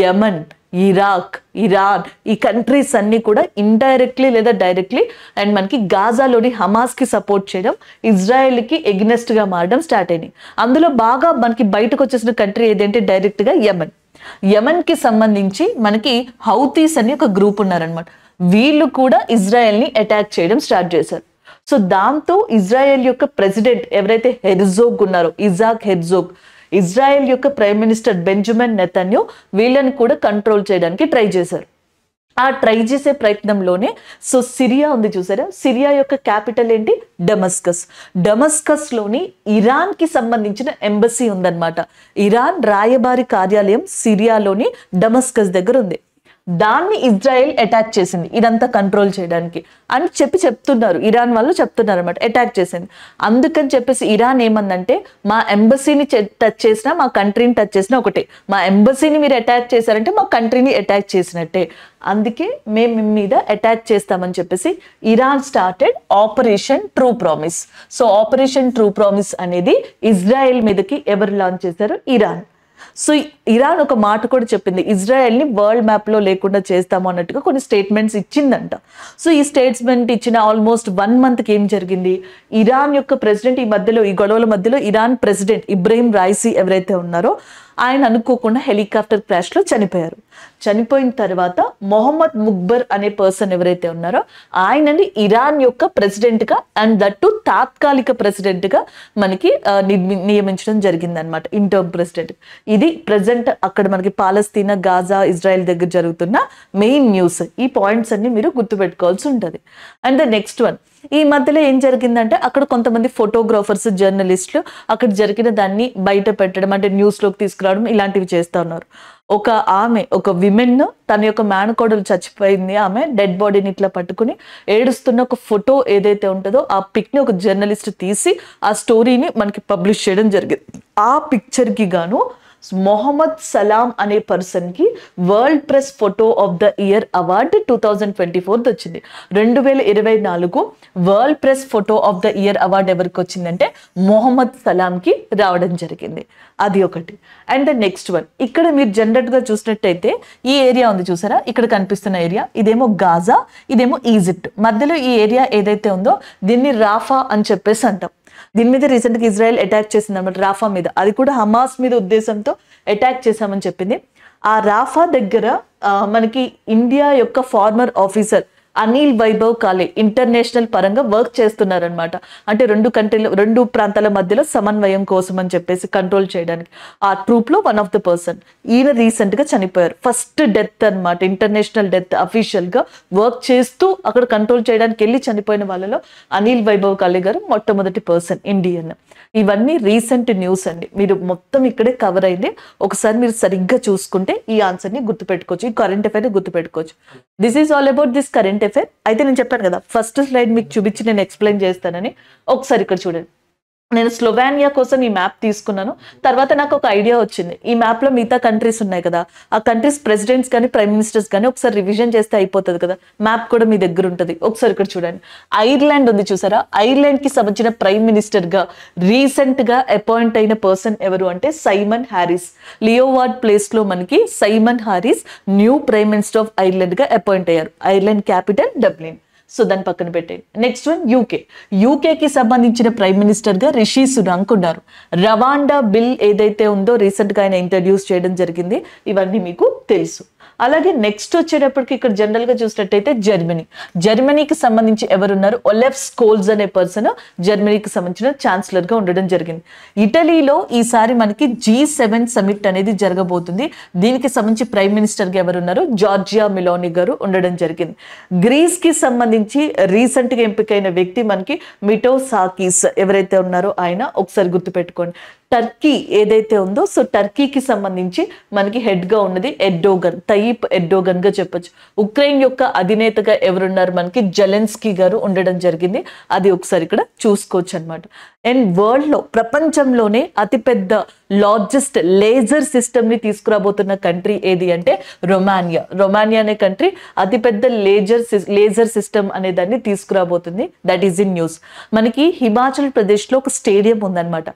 Yemen Iraq Iran ఈ కంట్రీస్ అన్నీ కూడా ఇండైరెక్ట్లీ లేదా డైరెక్ట్లీ అండ్ మనకి గాజాలోని హమాస్కి సపోర్ట్ చేయడం ఇజ్రాయెల్కి ఎగ్నెస్ట్గా మారడం స్టార్ట్ అయినాయి అందులో బాగా మనకి బయటకు వచ్చేసిన కంట్రీ ఏదంటే డైరెక్ట్గా యమన్ యమన్కి సంబంధించి మనకి హౌతీస్ అని ఒక గ్రూప్ ఉన్నారనమాట వీళ్ళు కూడా ఇజ్రాయెల్ని అటాక్ చేయడం స్టార్ట్ చేశారు సో దాంతో ఇజ్రాయెల్ యొక్క ప్రెసిడెంట్ ఎవరైతే హెర్జోగ్ ఉన్నారో ఇజాక్ హెర్జోగ్ ఇజ్రాయెల్ యొక్క ప్రైమ్ మినిస్టర్ బెంజమిన్ నెతన్యూ వీళ్ళని కూడా కంట్రోల్ చేయడానికి ట్రై చేశారు ఆ ట్రై చేసే ప్రయత్నంలోనే సో సిరియా ఉంది చూసారా సిరియా యొక్క క్యాపిటల్ ఏంటి డమస్కస్ డమస్కస్లోని ఇరాన్కి సంబంధించిన ఎంబసీ ఉందన్నమాట ఇరాన్ రాయబారి కార్యాలయం సిరియాలోని డమస్కస్ దగ్గర ఉంది దాన్ని ఇజ్రాయెల్ అటాక్ చేసింది ఇదంతా కంట్రోల్ చేయడానికి అని చెప్పి చెప్తున్నారు ఇరాన్ వాళ్ళు చెప్తున్నారు అనమాట అటాక్ చేసింది అందుకని చెప్పేసి ఇరాన్ ఏమందంటే మా ఎంబసీని టచ్ చేసినా మా కంట్రీని టచ్ చేసినా ఒకటే మా ఎంబసీని మీరు అటాక్ చేశారంటే మా కంట్రీని అటాక్ చేసినట్టే అందుకే మేము మీ మీద అటాక్ చేస్తామని చెప్పేసి Iran started operation true promise so operation true promise అనేది ఇజ్రాయెల్ మీదకి ఎవరు లాంచ్ చేశారు ఇరాన్ సో ఇరాన్ ఒక మాట కూడా చెప్పింది ఇజ్రాయెల్ని వరల్డ్ మ్యాప్లో లేకుండా చేస్తాము అన్నట్టుగా కొన్ని స్టేట్మెంట్స్ ఇచ్చిందంట సో ఈ స్టేట్మెంట్ ఇచ్చిన ఆల్మోస్ట్ వన్ మంత్కి ఏం జరిగింది ఇరాన్ యొక్క ప్రెసిడెంట్ ఈ మధ్యలో ఈ గొడవల మధ్యలో ఇరాన్ ప్రెసిడెంట్ ఇబ్రాహిం రాయిసి ఎవరైతే ఉన్నారో ఆయన అనుకోకుండా హెలికాప్టర్ క్రాష్లో చనిపోయారు చనిపోయిన తర్వాత మొహమ్మద్ ముక్బర్ అనే పర్సన్ ఎవరైతే ఉన్నారో ఆయనని ఇరాన్ యొక్క ప్రెసిడెంట్గా అండ్ దట్టు టు తాత్కాలిక ప్రెసిడెంట్గా మనకి నియమించడం అనమాట ఇంటర్మ్ ప్రెసిడెంట్ ఇది ప్రజెంట్ అక్కడ మనకి పాలస్తీనా గాజా ఇజ్రాయెల్ దగ్గర జరుగుతున్న మెయిన్ న్యూస్ ఈ పాయింట్స్ అన్ని మీరు గుర్తుపెట్టుకోవాల్సి ఉంటుంది అండ్ ద నెక్స్ట్ వన్ ఈ మధ్యలో ఏం జరిగిందంటే అక్కడ కొంతమంది ఫోటోగ్రాఫర్స్ జర్నలిస్టులు అక్కడ జరిగిన దాన్ని బయట పెట్టడం అంటే న్యూస్లోకి తీసుకురావడం ఇలాంటివి చేస్తూ ఉన్నారు ఒక ఆమె ఒక విమెన్ తన యొక్క కోడలు చచ్చిపోయింది ఆమె డెడ్ బాడీని ఇట్లా పట్టుకుని ఏడుస్తున్న ఒక ఫోటో ఏదైతే ఉంటుందో ఆ పిక్ని ఒక జర్నలిస్ట్ తీసి ఆ స్టోరీని మనకి పబ్లిష్ చేయడం జరిగింది ఆ పిక్చర్కి గాను మొహమ్మద్ సలాం అనే పర్సన్కి world press photo of the year award two thousand twenty four వచ్చింది రెండు వేల ఇరవై నాలుగు world press photo of the year award ఎవరికి వచ్చిందంటే మొహమ్మద్ సలాంకి రావడం జరిగింది అది ఒకటి అండ్ ద నెక్స్ట్ వన్ ఇక్కడ మీరు జనరల్గా చూసినట్టయితే ఈ ఏరియా ఉంది చూసారా ఇక్కడ కనిపిస్తున్న ఏరియా ఇదేమో గాజా ఇదేమో ఈజిప్ట్ మధ్యలో ఈ ఏరియా ఏదైతే ఉందో దీన్ని రాఫా అని చెప్పేసి అంటాం దీని మీద గా ఇజ్రాయెల్ అటాక్ చేసింది అనమాట రాఫా మీద అది కూడా హమాస్ మీద ఉద్దేశంతో అటాక్ చేశామని చెప్పింది ఆ రాఫా దగ్గర మనకి ఇండియా యొక్క ఫార్మర్ ఆఫీసర్ అనిల్ వైభవ్ కాలే ఇంటర్నేషనల్ పరంగా వర్క్ చేస్తున్నారనమాట అంటే రెండు కంట్రీల రెండు ప్రాంతాల మధ్యలో సమన్వయం కోసం అని చెప్పేసి కంట్రోల్ చేయడానికి ఆ ట్రూప్లో వన్ ఆఫ్ ద పర్సన్ ఈయన రీసెంట్గా చనిపోయారు ఫస్ట్ డెత్ అనమాట ఇంటర్నేషనల్ డెత్ అఫీషియల్గా వర్క్ చేస్తూ అక్కడ కంట్రోల్ చేయడానికి వెళ్ళి చనిపోయిన వాళ్ళలో అనిల్ వైభవ్ కాలే గారు మొట్టమొదటి పర్సన్ ఇండియన్ ఇవన్నీ రీసెంట్ న్యూస్ అండి మీరు మొత్తం ఇక్కడే కవర్ అయింది ఒకసారి మీరు సరిగ్గా చూసుకుంటే ఈ ఆన్సర్ని గుర్తుపెట్టుకోవచ్చు ఈ కరెంట్ అఫైర్ని గుర్తుపెట్టుకోవచ్చు this is all about this current affair అయితే నేను చెప్పాను కదా ఫస్ట్ స్లైడ్ మీకు చూపించి నేను ఎక్స్ప్లెయిన్ చేస్తానని ఒకసారి ఇక్కడ చూడండి నేను స్లోవేనియా కోసం ఈ మ్యాప్ తీసుకున్నాను తర్వాత నాకు ఒక ఐడియా వచ్చింది ఈ మ్యాప్లో మిగతా కంట్రీస్ ఉన్నాయి కదా ఆ కంట్రీస్ ప్రెసిడెంట్స్ కానీ ప్రైమ్ మినిస్టర్స్ కానీ ఒకసారి రివిజన్ చేస్తే అయిపోతుంది కదా మ్యాప్ కూడా మీ దగ్గర ఉంటుంది ఒకసారి ఇక్కడ చూడండి ఐర్లాండ్ ఉంది చూసారా ఐర్లాండ్కి సంబంధించిన ప్రైమ్ మినిస్టర్గా రీసెంట్గా అపాయింట్ అయిన పర్సన్ ఎవరు అంటే సైమన్ హ్యారిస్ లియోవార్డ్ ప్లేస్లో మనకి Simon Harris new prime minister of ఐర్లాండ్గా అపాయింట్ అయ్యారు ఐర్లాండ్ క్యాపిటల్ డబ్లిన్ సో దాన్ని పక్కన పెట్టేయండి నెక్స్ట్ వన్ యూకే యూకేకి సంబంధించిన ప్రైమ్ మినిస్టర్గా రిషి సునాంక్ ఉన్నారు రవాండా బిల్ ఏదైతే ఉందో రీసెంట్గా ఆయన ఇంట్రడ్యూస్ చేయడం జరిగింది ఇవన్నీ మీకు తెలుసు అలాగే నెక్స్ట్ వచ్చేటప్పటికి ఇక్కడ జనరల్ గా చూసినట్టయితే జర్మనీ జర్మనీకి సంబంధించి ఎవరున్నారు ఒలెఫ్ స్కోల్స్ అనే పర్సన్ జర్మనీకి సంబంధించిన గా ఉండడం జరిగింది ఇటలీలో ఈసారి మనకి జీ సెవెన్ సమిట్ అనేది జరగబోతుంది దీనికి సంబంధించి ప్రైమ్ మినిస్టర్గా ఎవరున్నారు జార్జియా మిలోని గారు ఉండడం జరిగింది గ్రీస్ కి సంబంధించి రీసెంట్ గా ఎంపికైన వ్యక్తి మనకి మిటో సాకీస్ ఎవరైతే ఉన్నారో ఆయన ఒకసారి గుర్తుపెట్టుకోండి టర్కీ ఏదైతే ఉందో సో టర్కీకి సంబంధించి మనకి హెడ్ గా ఉన్నది ఎడ్డోగన్ తయ్య తయీప్ ఎర్డోగన్ గా చెప్పొచ్చు ఉక్రెయిన్ యొక్క అధినేతగా ఎవరున్నారు మనకి జెలెన్స్కీ గారు ఉండడం జరిగింది అది ఒకసారి ఇక్కడ చూసుకోవచ్చు అనమాట అండ్ లో ప్రపంచంలోనే అతిపెద్ద లార్జెస్ట్ లేజర్ సిస్టమ్ని తీసుకురాబోతున్న కంట్రీ ఏది అంటే రొమానియా రొమానియా అనే కంట్రీ అతిపెద్ద లేజర్ లేజర్ సిస్టమ్ అనే దాన్ని తీసుకురాబోతుంది దట్ ఈజ్ ఇన్ న్యూస్ మనకి హిమాచల్ ప్రదేశ్లో ఒక స్టేడియం ఉందన్నమాట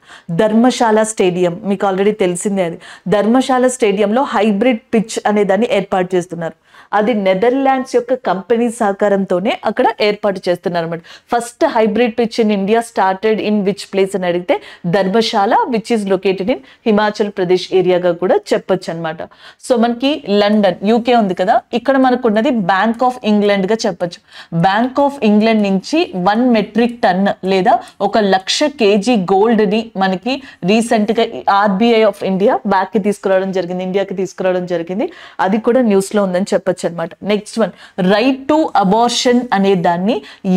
ధర్మశాల స్టేడియం మీకు ఆల్రెడీ తెలిసిందే అది ధర్మశాల స్టేడియంలో హైబ్రిడ్ పిచ్ అనే దాన్ని ఏర్పాటు చేస్తున్నారు అది నెదర్లాండ్స్ యొక్క కంపెనీ సహకారంతోనే అక్కడ ఏర్పాటు చేస్తున్నారు అనమాట first hybrid pitch in India started in which place అని అడిగితే Dharamshala which is located in Himachal Pradesh ఏరియాగా కూడా చెప్పొచ్చు అనమాట సో మనకి లండన్ యూకే ఉంది కదా ఇక్కడ మనకు ఉన్నది బ్యాంక్ ఆఫ్ ఇంగ్లాండ్ గా చెప్పొచ్చు బ్యాంక్ ఆఫ్ ఇంగ్లాండ్ నుంచి వన్ మెట్రిక్ టన్ లేదా ఒక లక్ష కేజీ గోల్డ్ ని మనకి రీసెంట్ గా ఆర్బిఐ ఆఫ్ ఇండియా బ్యాక్ కి తీసుకురావడం జరిగింది ఇండియాకి తీసుకురావడం జరిగింది అది కూడా న్యూస్ లో ఉందని చెప్పొచ్చు చేయొచ్చు అనమాట next one right to abortion అనే దాన్ని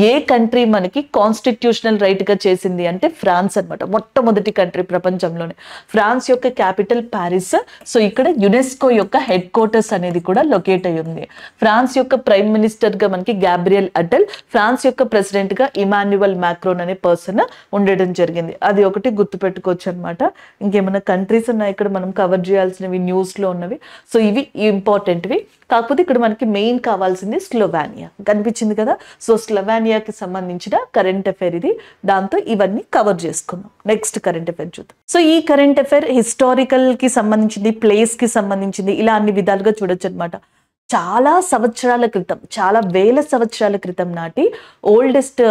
ఏ కంట్రీ మనకి కాన్స్టిట్యూషనల్ రైట్గా చేసింది అంటే ఫ్రాన్స్ అనమాట మొట్టమొదటి కంట్రీ ప్రపంచంలోనే ఫ్రాన్స్ యొక్క క్యాపిటల్ ప్యారిస్ సో ఇక్కడ యునెస్కో యొక్క హెడ్ క్వార్టర్స్ అనేది కూడా లొకేట్ అయ్యి ఉంది ఫ్రాన్స్ యొక్క ప్రైమ్ మినిస్టర్గా మనకి గ్యాబ్రియల్ అటల్ ఫ్రాన్స్ యొక్క ప్రెసిడెంట్గా ఇమాన్యువల్ మ్యాక్రోన్ అనే పర్సన్ ఉండడం జరిగింది అది ఒకటి గుర్తుపెట్టుకోవచ్చు అనమాట ఇంకేమైనా కంట్రీస్ ఉన్నాయి ఇక్కడ మనం కవర్ చేయాల్సినవి న్యూస్లో ఉన్నవి సో ఇవి ఇంపార్టెంట్వి కాకపోతే ఇక్కడ మనకి మెయిన్ కావాల్సింది స్లోవానియా కనిపించింది కదా సో స్లోవానియాకి సంబంధించిన కరెంట్ అఫైర్ ఇది దాంతో ఇవన్నీ కవర్ చేసుకున్నాం నెక్స్ట్ కరెంట్ అఫైర్ చూద్దాం సో ఈ కరెంట్ అఫైర్ హిస్టారికల్ కి సంబంధించింది ప్లేస్ కి సంబంధించింది ఇలా అన్ని విధాలుగా చూడొచ్చు అనమాట చాలా సంవత్సరాల క్రితం చాలా వేల సంవత్సరాల క్రితం నాటి ఓల్డెస్ట్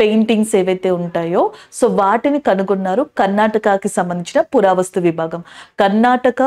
పెయింటింగ్స్ uh, ఏవైతే ఉంటాయో సో వాటిని కనుగొన్నారు కర్ణాటకకి సంబంధించిన పురావస్తు విభాగం Karnataka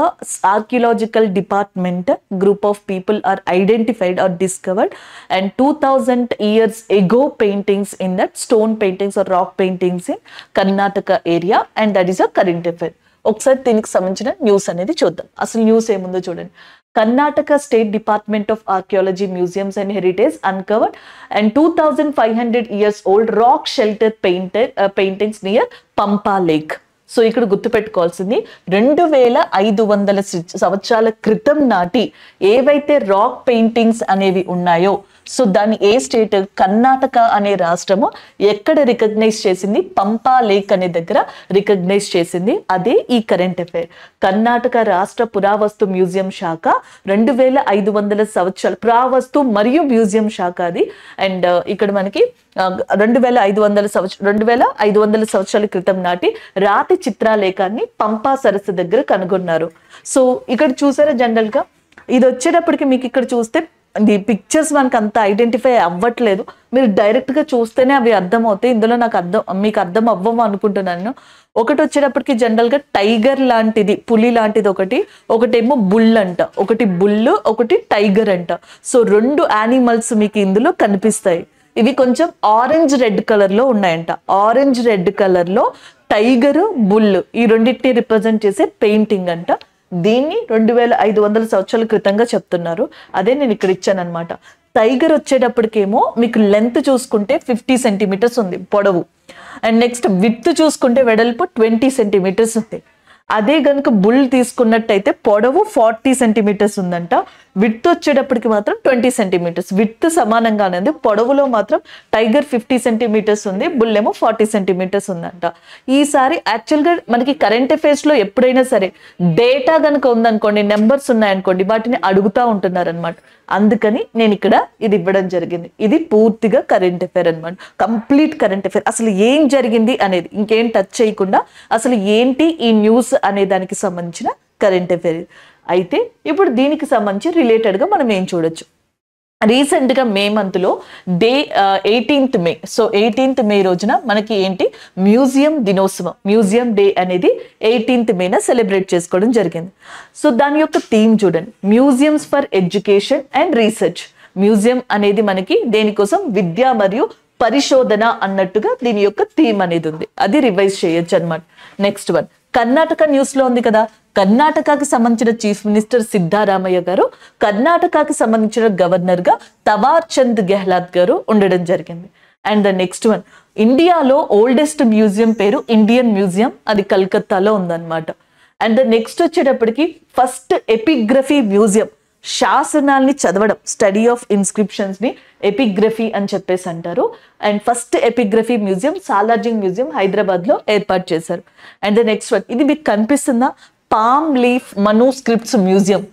archaeological department group of people are identified or discovered and two thousand years ago paintings in that stone paintings or rock paintings in Karnataka area and that is a current affair ఒకసారి దీనికి సంబంధించిన news అనేది చూద్దాం అసలు news ఏముందో చూడండి Karnataka State Department of Archaeology Museums and Heritage uncovered and 2500 years old rock shelter painted, uh, paintings near Pampa Lake. So ఇక్కడ గుర్తుపెట్టుకోవాల్సింది రెండు వేల ఐదు వందల సంవత్సరాల క్రితం నాటి ఏవైతే రాక్ పెయింటింగ్స్ అనేవి ఉన్నాయో సో దాని ఏ స్టేట్ కర్ణాటక అనే రాష్ట్రము ఎక్కడ రికగ్నైజ్ చేసింది పంపా లేక్ అనే దగ్గర రికగ్నైజ్ చేసింది అదే ఈ కరెంట్ అఫైర్ కర్ణాటక రాష్ట్ర పురావస్తు మ్యూజియం శాఖ రెండు వేల ఐదు వందల సంవత్సరాలు పురావస్తు మరియు మ్యూజియం శాఖ అది అండ్ ఇక్కడ మనకి రెండు వేల ఐదు వందల సంవత్సరం రెండు వేల ఐదు వందల సంవత్సరాల క్రితం నాటి రాతి చిత్రాలేఖాన్ని పంపా సరస్సు దగ్గర కనుగొన్నారు సో ఇక్కడ చూసారా జనరల్గా ఇది వచ్చేటప్పటికి మీకు ఇక్కడ చూస్తే ఈ పిక్చర్స్ మనకు అంత ఐడెంటిఫై అవ్వట్లేదు మీరు డైరెక్ట్గా చూస్తేనే అవి అర్థమవుతాయి ఇందులో నాకు అర్థం మీకు అర్థం అవ్వము అనుకుంటున్నాను ఒకటి వచ్చేటప్పటికి జనరల్గా టైగర్ లాంటిది పులి లాంటిది ఒకటి ఒకటేమో బుల్ అంట ఒకటి బుల్ ఒకటి టైగర్ అంట సో రెండు యానిమల్స్ మీకు ఇందులో కనిపిస్తాయి ఇవి కొంచెం ఆరెంజ్ రెడ్ కలర్లో ఉన్నాయంట ఆరెంజ్ రెడ్ కలర్లో టైగర్ బుల్ ఈ రెండింటిని రిప్రజెంట్ చేసే పెయింటింగ్ అంట దీన్ని రెండు వేల ఐదు వందల సంవత్సరాల క్రితంగా చెప్తున్నారు అదే నేను ఇక్కడ ఇచ్చాను అనమాట టైగర్ వచ్చేటప్పటికేమో మీకు లెంత్ చూసుకుంటే ఫిఫ్టీ సెంటీమీటర్స్ ఉంది పొడవు అండ్ నెక్స్ట్ విత్ చూసుకుంటే వెడల్పు ట్వంటీ సెంటీమీటర్స్ ఉంది అదే కనుక బుల్ తీసుకున్నట్టయితే పొడవు ఫార్టీ సెంటీమీటర్స్ ఉందంట విడ్త్ వచ్చేటప్పటికి మాత్రం ట్వంటీ సెంటీమీటర్స్ విడ్త్ సమానంగానే ఉంది పొడవులో మాత్రం టైగర్ ఫిఫ్టీ సెంటీమీటర్స్ ఉంది బుల్ ఏమో ఫార్టీ సెంటీమీటర్స్ ఉందంట ఈసారి యాక్చువల్గా మనకి కరెంట్ అఫేర్స్లో ఎప్పుడైనా సరే డేటా కనుక ఉందనుకోండి నెంబర్స్ ఉన్నాయనుకోండి వాటిని అడుగుతూ ఉంటున్నారనమాట అందుకని నేను ఇక్కడ ఇది ఇవ్వడం జరిగింది ఇది పూర్తిగా కరెంట్ అఫేర్ అనమాట కంప్లీట్ కరెంట్ అఫేర్ అసలు ఏం జరిగింది అనేది ఇంకేం టచ్ చేయకుండా అసలు ఏంటి ఈ న్యూస్ అనే దానికి సంబంధించిన కరెంట్ అఫేర్ అయితే ఇప్పుడు దీనికి సంబంధించి రిలేటెడ్గా మనం ఏం చూడొచ్చు రీసెంట్గా మే మంత్లో day eighteenth May so eighteenth May రోజున మనకి ఏంటి మ్యూజియం దినోత్సవం మ్యూజియం డే అనేది ఎయిటీన్త్ మేన సెలబ్రేట్ చేసుకోవడం జరిగింది సో దాని యొక్క థీమ్ చూడండి museums for education and research museum అనేది మనకి దేనికోసం విద్య మరియు పరిశోధన అన్నట్టుగా దీని యొక్క థీమ్ అనేది ఉంది అది రివైజ్ చేయొచ్చు అనమాట నెక్స్ట్ వన్ కర్ణాటక న్యూస్లో ఉంది కదా కర్ణాటకకి సంబంధించిన చీఫ్ మినిస్టర్ సిద్ధారామయ్య గారు కర్ణాటకకి సంబంధించిన గవర్నర్గా తవార్ చంద్ గెహ్లాత్ గారు ఉండడం జరిగింది అండ్ ద నెక్స్ట్ వన్ ఇండియాలో ఓల్డెస్ట్ మ్యూజియం పేరు ఇండియన్ మ్యూజియం అది కలకత్తాలో ఉందన్నమాట అండ్ ద నెక్స్ట్ వచ్చేటప్పటికి ఫస్ట్ ఎపిగ్రఫీ మ్యూజియం శాసనాల్ని చదవడం స్టడీ ఆఫ్ ఇన్స్క్రిప్షన్స్ని ఎపిగ్రఫీ అని చెప్పేసి అంటారు and first epigraphy museum Salarjung museum హైదరాబాద్లో ఏర్పాటు చేశారు అండ్ ద నెక్స్ట్ వన్ ఇది మీకు కనిపిస్తుందా palm leaf scripts museum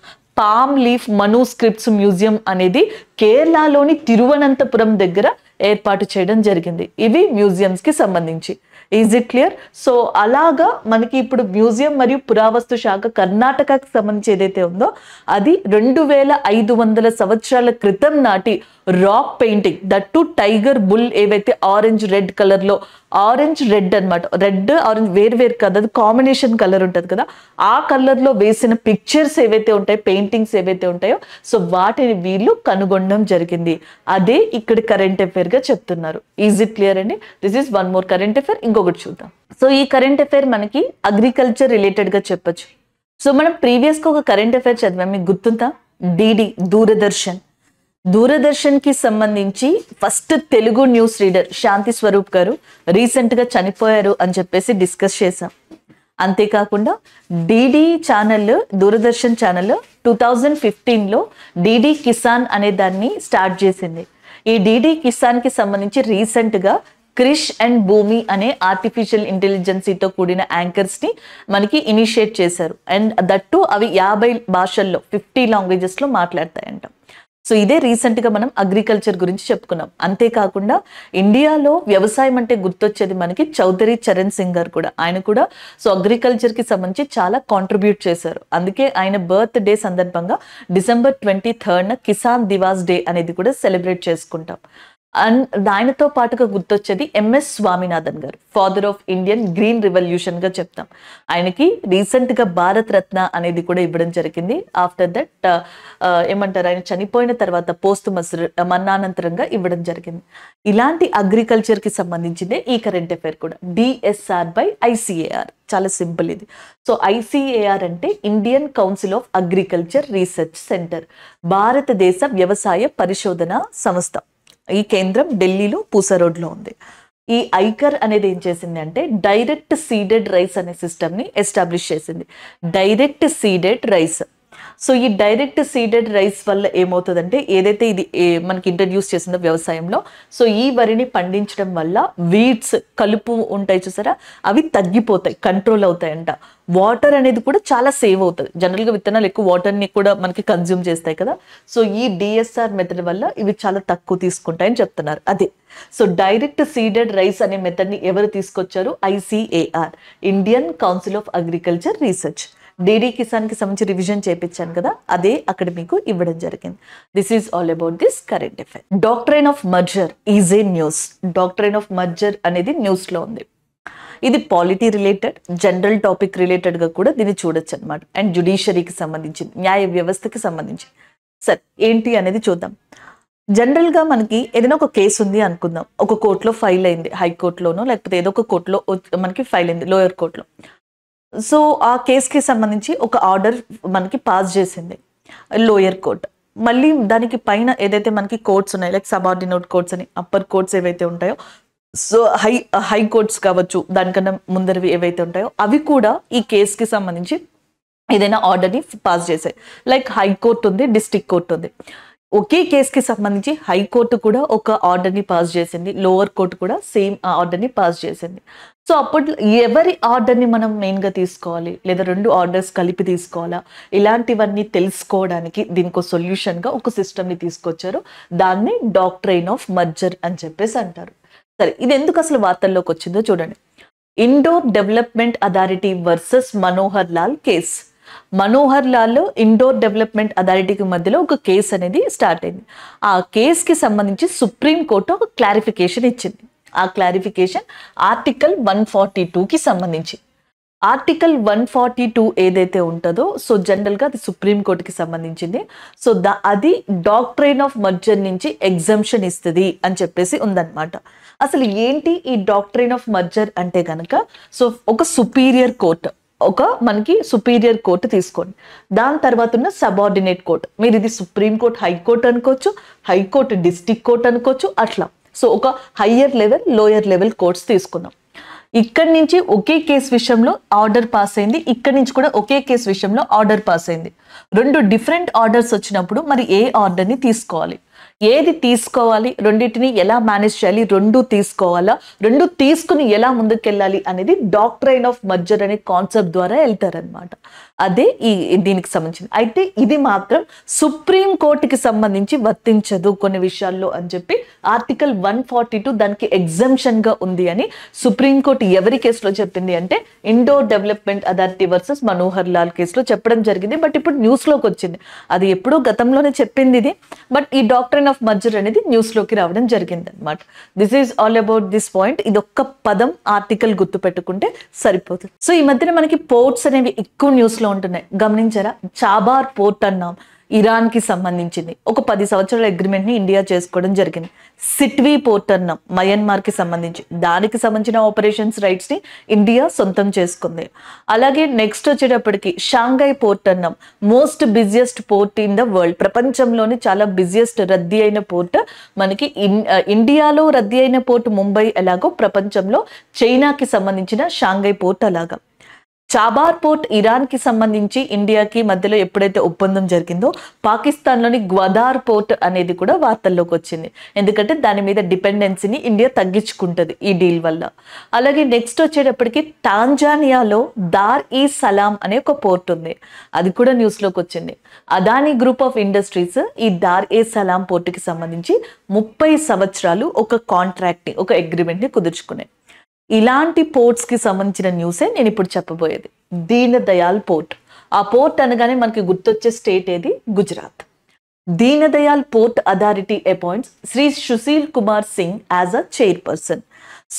palm leaf scripts museum అనేది కేరళలోని తిరువనంతపురం దగ్గర ఏర్పాటు చేయడం జరిగింది ఇవి మ్యూజియంస్కి సంబంధించి ఈజ్ ఇట్ క్లియర్ సో అలాగా మనకి ఇప్పుడు మ్యూజియం మరియు పురావస్తు శాఖ కర్ణాటకకు సంబంధించి ఏదైతే ఉందో అది రెండు వేల ఐదు వందల సంవత్సరాల క్రితం నాటి rock painting that two tiger bull ఏవైతే ఆరెంజ్ రెడ్ కలర్లో ఆరెంజ్ రెడ్ అనమాట రెడ్ ఆరెంజ్ వేరు వేరు కదా అది కాంబినేషన్ కలర్ ఉంటుంది కదా ఆ కలర్లో వేసిన పిక్చర్స్ ఏవైతే ఉంటాయో పెయింటింగ్స్ ఏవైతే ఉంటాయో సో వాటిని వీళ్ళు కనుగొనడం జరిగింది అదే ఇక్కడ కరెంట్ గా చెప్తున్నారు ఈజ్ ఇట్ క్లియర్ అండి this is one more current affair ఇంకొకటి చూద్దాం సో ఈ కరెంట్ అఫైర్ మనకి అగ్రికల్చర్ రిలేటెడ్గా చెప్పచ్చు సో మనం ప్రీవియస్గా ఒక కరెంట్ అఫైర్ చదివాం మీకు గుర్తుందా డిడి దూరదర్శన్ దూరదర్శన్ కి సంబంధించి first Telugu news reader Shanti Swaroop గారు రీసెంట్గా చనిపోయారు అని చెప్పేసి డిస్కస్ చేశాం అంతేకాకుండా DD channel Doordarshan channel two thousand ఫిఫ్టీన్లో డిడి కిసాన్ అనే దాన్ని స్టార్ట్ చేసింది ఈ డిడి కి సంబంధించి రీసెంట్గా క్రిష్ అండ్ భూమి అనే ఆర్టిఫిషియల్ ఇంటెలిజెన్సీతో కూడిన యాంకర్స్ని మనకి ఇనిషియేట్ చేశారు అండ్ దట్టు అవి యాభై భాషల్లో ఫిఫ్టీ లాంగ్వేజెస్లో మాట్లాడతాయంట సో ఇదే రీసెంట్గా మనం అగ్రికల్చర్ గురించి చెప్పుకున్నాం అంతేకాకుండా ఇండియాలో వ్యవసాయం అంటే గుర్తొచ్చేది మనకి చౌదరి చరణ్ సింగ్ గారు కూడా ఆయన కూడా సో అగ్రికల్చర్కి సంబంధించి చాలా కాంట్రిబ్యూట్ చేశారు అందుకే ఆయన బర్త్ డే సందర్భంగా డిసెంబర్ ట్వంటీ థర్డ్న కిసాన్ దివాస్ డే అనేది కూడా సెలబ్రేట్ చేసుకుంటాం అండ్ ఆయనతో పాటుగా గుర్తొచ్చేది ఎంఎస్ స్వామినాథన్ గారు father of Indian green revolution గా చెప్తాం ఆయనకి రీసెంట్ గా భారత్ రత్న అనేది కూడా ఇవ్వడం జరిగింది ఆఫ్టర్ దట్ ఏమంటారు ఆయన చనిపోయిన తర్వాత పోస్ట్ మరణానంతరంగా ఇవ్వడం జరిగింది ఇలాంటి అగ్రికల్చర్ కి సంబంధించిందే ఈ కరెంట్ అఫేర్ కూడా డిఎస్ఆర్ బై ఐసిఏఆర్ చాలా సింపుల్ ఇది సో ఐసిఏఆర్ అంటే Indian council of agriculture research centre భారతదేశ వ్యవసాయ పరిశోధన సంస్థ ఈ కేంద్రం ఢిల్లీలో పూసా రోడ్లో ఉంది ఈ ఐకర్ అనేది ఏం చేసింది అంటే డైరెక్ట్ సీడెడ్ రైస్ అనే సిస్టమ్ని ఎస్టాబ్లిష్ చేసింది డైరెక్ట్ సీడెడ్ రైస్ సో ఈ డైరెక్ట్ సీడెడ్ రైస్ వల్ల ఏమవుతుందంటే ఏదైతే ఇది మనకి ఇంట్రడ్యూస్ చేసిందో వ్యవసాయంలో సో ఈ వరిని పండించడం వల్ల వీడ్స్ కలుపు ఉంటాయి చూసారా అవి తగ్గిపోతాయి కంట్రోల్ అవుతాయంట వాటర్ అనేది కూడా చాలా సేవ్ అవుతుంది జనరల్గా విత్తనాలు ఎక్కువ వాటర్ని కూడా మనకి కన్జ్యూమ్ చేస్తాయి కదా సో ఈ డిఎస్ఆర్ మెథడ్ వల్ల ఇవి చాలా తక్కువ తీసుకుంటాయని చెప్తున్నారు అదే సో డైరెక్ట్ సీడెడ్ రైస్ అనే మెథడ్ని ఎవరు తీసుకొచ్చారు ICAR Indian council of agriculture research DD కిసాన్కి సంబంధించి రివిజన్ చేయించాను కదా అదే అక్కడ మీకు ఇవ్వడం జరిగింది this is all about this current affair doctrine of merger is a news doctrine of merger అనేది న్యూస్లో ఉంది ఇది పాలిటీ రిలేటెడ్ జనరల్ టాపిక్ రిలేటెడ్గా కూడా దీన్ని చూడొచ్చు అనమాట అండ్ జుడిషియరీకి సంబంధించి న్యాయ వ్యవస్థకి సంబంధించి సార్ ఏంటి అనేది చూద్దాం జనరల్గా మనకి ఏదైనా ఒక కేసు ఉంది అనుకుందాం ఒక కోర్టులో ఫైల్ అయింది హైకోర్టులోనో లేకపోతే ఏదో ఒక కోర్టులో మనకి ఫైల్ అయింది లోయర్ కోర్టులో సో ఆ కేసుకి సంబంధించి ఒక ఆర్డర్ మనకి పాస్ చేసింది లోయర్ కోర్ట్ మళ్ళీ దానికి పైన ఏదైతే మనకి కోర్ట్స్ ఉన్నాయి లైక్ సబార్డినేట్ కోర్ట్స్ అని అప్పర్ కోర్ట్స్ ఏవైతే ఉంటాయో సో హై హై కోర్ట్స్ కావచ్చు దానికన్నా ముందరవి ఏవైతే ఉంటాయో అవి కూడా ఈ కేసుకి సంబంధించి ఏదైనా ఆర్డర్ని పాస్ చేసాయి లైక్ హైకోర్టు ఉంది డిస్టిక్ కోర్ట్ ఉంది ఒకే కేసుకి సంబంధించి హైకోర్టు కూడా ఒక ఆర్డర్ని పాస్ చేసింది లోవర్ కోర్టు కూడా సేమ్ ఆ ఆర్డర్ని పాస్ చేసింది సో అప్పట్లో ఎవరి ఆర్డర్ని మనం మెయిన్గా తీసుకోవాలి లేదా రెండు ఆర్డర్స్ కలిపి తీసుకోవాలా ఇలాంటివన్నీ తెలుసుకోవడానికి దీనికి సొల్యూషన్గా ఒక సిస్టమ్ని తీసుకొచ్చారు దాన్ని డాక్ట్రైన్ ఆఫ్ మర్జర్ అని చెప్పేసి అంటారు సరే ఇది ఎందుకు అసలు వార్తల్లోకి వచ్చిందో చూడండి Indore development authority versus Manohar Lal case Manohar Lal Indore development అథారిటీకి మధ్యలో ఒక కేసు అనేది స్టార్ట్ అయింది ఆ కేసుకి సంబంధించి సుప్రీంకోర్టు ఒక క్లారిఫికేషన్ ఇచ్చింది ఆ క్లారిఫికేషన్ ఆర్టికల్ వన్ ఫార్టీ టూకి సంబంధించి ఆర్టికల్ వన్ ఫార్టీ టూ ఏదైతే ఉంటుందో సో జనరల్గా అది సుప్రీంకోర్టుకి సంబంధించింది సో ద అది డాక్ట్రైన్ ఆఫ్ మర్జర్ నుంచి ఎగ్జంప్షన్ ఇస్తుంది అని చెప్పేసి ఉందన్నమాట అసలు ఏంటి ఈ డాక్ట్రైన్ ఆఫ్ మర్జర్ అంటే కనుక సో ఒక సుపీరియర్ కోర్టు ఒక మనకి సుపీరియర్ కోర్టు తీసుకోండి దాని తర్వాత ఉన్న సబార్డినేట్ కోర్టు మీరు ఇది సుప్రీంకోర్టు హైకోర్టు అనుకోవచ్చు హైకోర్టు డిస్టిక్ కోర్టు అనుకోవచ్చు అట్లా సో ఒక higher level lower level courts తీసుకున్నాం ఇక్కడి నుంచి ఒకే కేసు విషయంలో ఆర్డర్ పాస్ అయింది ఇక్కడి నుంచి కూడా ఒకే కేసు విషయంలో ఆర్డర్ పాస్ అయింది రెండు డిఫరెంట్ ఆర్డర్స్ వచ్చినప్పుడు మరి ఏ ఆర్డర్ని తీసుకోవాలి ఏది తీసుకోవాలి రెండింటిని ఎలా మేనేజ్ చేయాలి రెండు తీసుకోవాలా రెండు తీసుకుని ఎలా ముందుకెళ్ళాలి అనేది డాక్టరైన్ ఆఫ్ మర్జర్ అనే కాన్సెప్ట్ ద్వారా వెళ్తారనమాట అదే ఈ దీనికి సంబంధించింది అయితే ఇది మాత్రం సుప్రీం కోర్టుకి సంబంధించి వర్తించదు కొన్ని విషయాల్లో అని చెప్పి ఆర్టికల్ వన్ ఫార్టీ టూ దానికి ఎగ్జంప్షన్గా ఉంది అని సుప్రీంకోర్టు ఎవరి కేసులో చెప్పింది అంటే Indore development authority versus Manohar Lal కేసులో చెప్పడం జరిగింది బట్ ఇప్పుడు న్యూస్లోకి వచ్చింది అది ఎప్పుడో గతంలోనే చెప్పింది ఇది బట్ ఈ డాక్టర్ ఆఫ్ మర్జర్ అనేది న్యూస్లోకి రావడం జరిగింది అనమాట this is all about this point ఇది ఒక్క పదం ఆర్టికల్ గుర్తుపెట్టుకుంటే సరిపోతుంది సో ఈ మధ్యన మనకి పోర్ట్స్ అనేవి ఎక్కువ న్యూస్లో లో ఉంటున్నాయి గమనించారా చాబార్ పోర్ట్ అన్నాం కి సంబంధించింది ఒక పది సంవత్సరాల అగ్రిమెంట్ ని ఇండియా చేసుకోవడం జరిగింది సిట్వీ పోర్ట్ అన్నాం కి సంబంధించి దానికి సంబంధించిన ఆపరేషన్స్ ని ఇండియా సొంతం చేసుకుంది అలాగే నెక్స్ట్ వచ్చేటప్పటికి షాంఘై పోర్ట్ అన్నాం most busiest port in the world ప్రపంచంలోని చాలా బిజియెస్ట్ రద్దీ అయిన పోర్ట్ మనకి ఇండియాలో రద్దీ అయిన పోర్ట్ ముంబై ఎలాగో ప్రపంచంలో చైనాకి సంబంధించిన షాంఘై పోర్ట్ అలాగా చాబార్ పోర్ట్ ఇరాన్కి సంబంధించి ఇండియాకి మధ్యలో ఎప్పుడైతే ఒప్పందం జరిగిందో పాకిస్తాన్లోని గ్వదార్ పోర్ట్ అనేది కూడా వార్తల్లోకి వచ్చింది ఎందుకంటే దాని మీద డిపెండెన్సీని ఇండియా తగ్గించుకుంటుంది ఈ డీల్ వల్ల అలాగే నెక్స్ట్ వచ్చేటప్పటికి టాంజానియాలో దార్ ఈ సలాం అనే ఒక పోర్ట్ ఉంది అది కూడా న్యూస్లోకి వచ్చింది అదానీ గ్రూప్ ఆఫ్ ఇండస్ట్రీస్ ఈ దార్ ఏ సలాం పోర్టుకి సంబంధించి ముప్పై సంవత్సరాలు ఒక కాంట్రాక్ట్ని ఒక అగ్రిమెంట్ని కుదుర్చుకున్నాయి ఇలాంటి పోర్ట్స్కి సంబంధించిన న్యూసే నేను ఇప్పుడు చెప్పబోయేది దీన దయాల్ పోర్ట్ ఆ పోర్ట్ అనగానే మనకి గుర్తొచ్చే స్టేట్ ఏది Gujarat Deen Dayal port authority appoints Shri Sushil Kumar Singh as a chairperson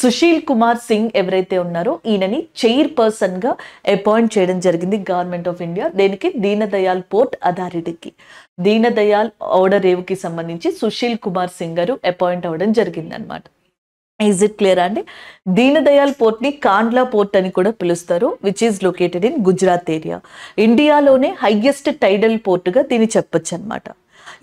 Sushil Kumar Singh ఎవరైతే ఉన్నారో ఈయనని చైర్పర్సన్గా అపాయింట్ చేయడం జరిగింది గవర్నమెంట్ ఆఫ్ ఇండియా దేనికి దీనదయాల్ పోర్ట్ అథారిటీకి దీనదయాల్ ఓడరేవుకి సంబంధించి సుశీల్ కుమార్ సింగ్ గారు అపాయింట్ అవ్వడం జరిగిందనమాట ఈజ్ ఇట్ క్లియర్ అండి దీనదయాల్ పోర్ట్ని కాండ్లా పోర్ట్ అని కూడా పిలుస్తారు which is located in Gujarat area ఇండియాలోనే హైయెస్ట్ టైడల్ పోర్ట్గా దీన్ని చెప్పొచ్చు అనమాట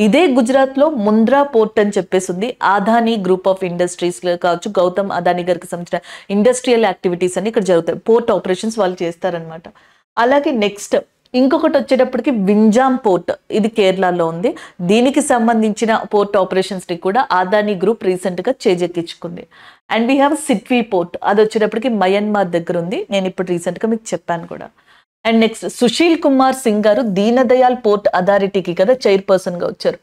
ఇదే గుజరాత్లో ముంద్రా పోర్ట్ అని చెప్పేసి ఉంది ఆదాని గ్రూప్ ఆఫ్ ఇండస్ట్రీస్ కావచ్చు గౌతమ్ అదానీ గారికి సంబంధించిన ఇండస్ట్రియల్ యాక్టివిటీస్ అన్ని ఇక్కడ జరుగుతాయి పోర్ట్ ఆపరేషన్స్ వాళ్ళు చేస్తారనమాట అలాగే నెక్స్ట్ ఇంకొకటి వచ్చేటప్పటికి వింజామ్ పోర్ట్ ఇది కేరళలో ఉంది దీనికి సంబంధించిన పోర్ట్ ఆపరేషన్స్ని కూడా అదానీ గ్రూప్ రీసెంట్గా చేజెక్కించుకుంది and we have Sittwe port అది వచ్చేటప్పటికి మయన్మార్ దగ్గర ఉంది నేను ఇప్పుడు రీసెంట్గా మీకు చెప్పాను కూడా అండ్ నెక్స్ట్ సుశీల్ కుమార్ సింగ్ గారు దీనదయాల్ పోర్ట్ అథారిటీకి కదా చైర్పర్సన్గా వచ్చారు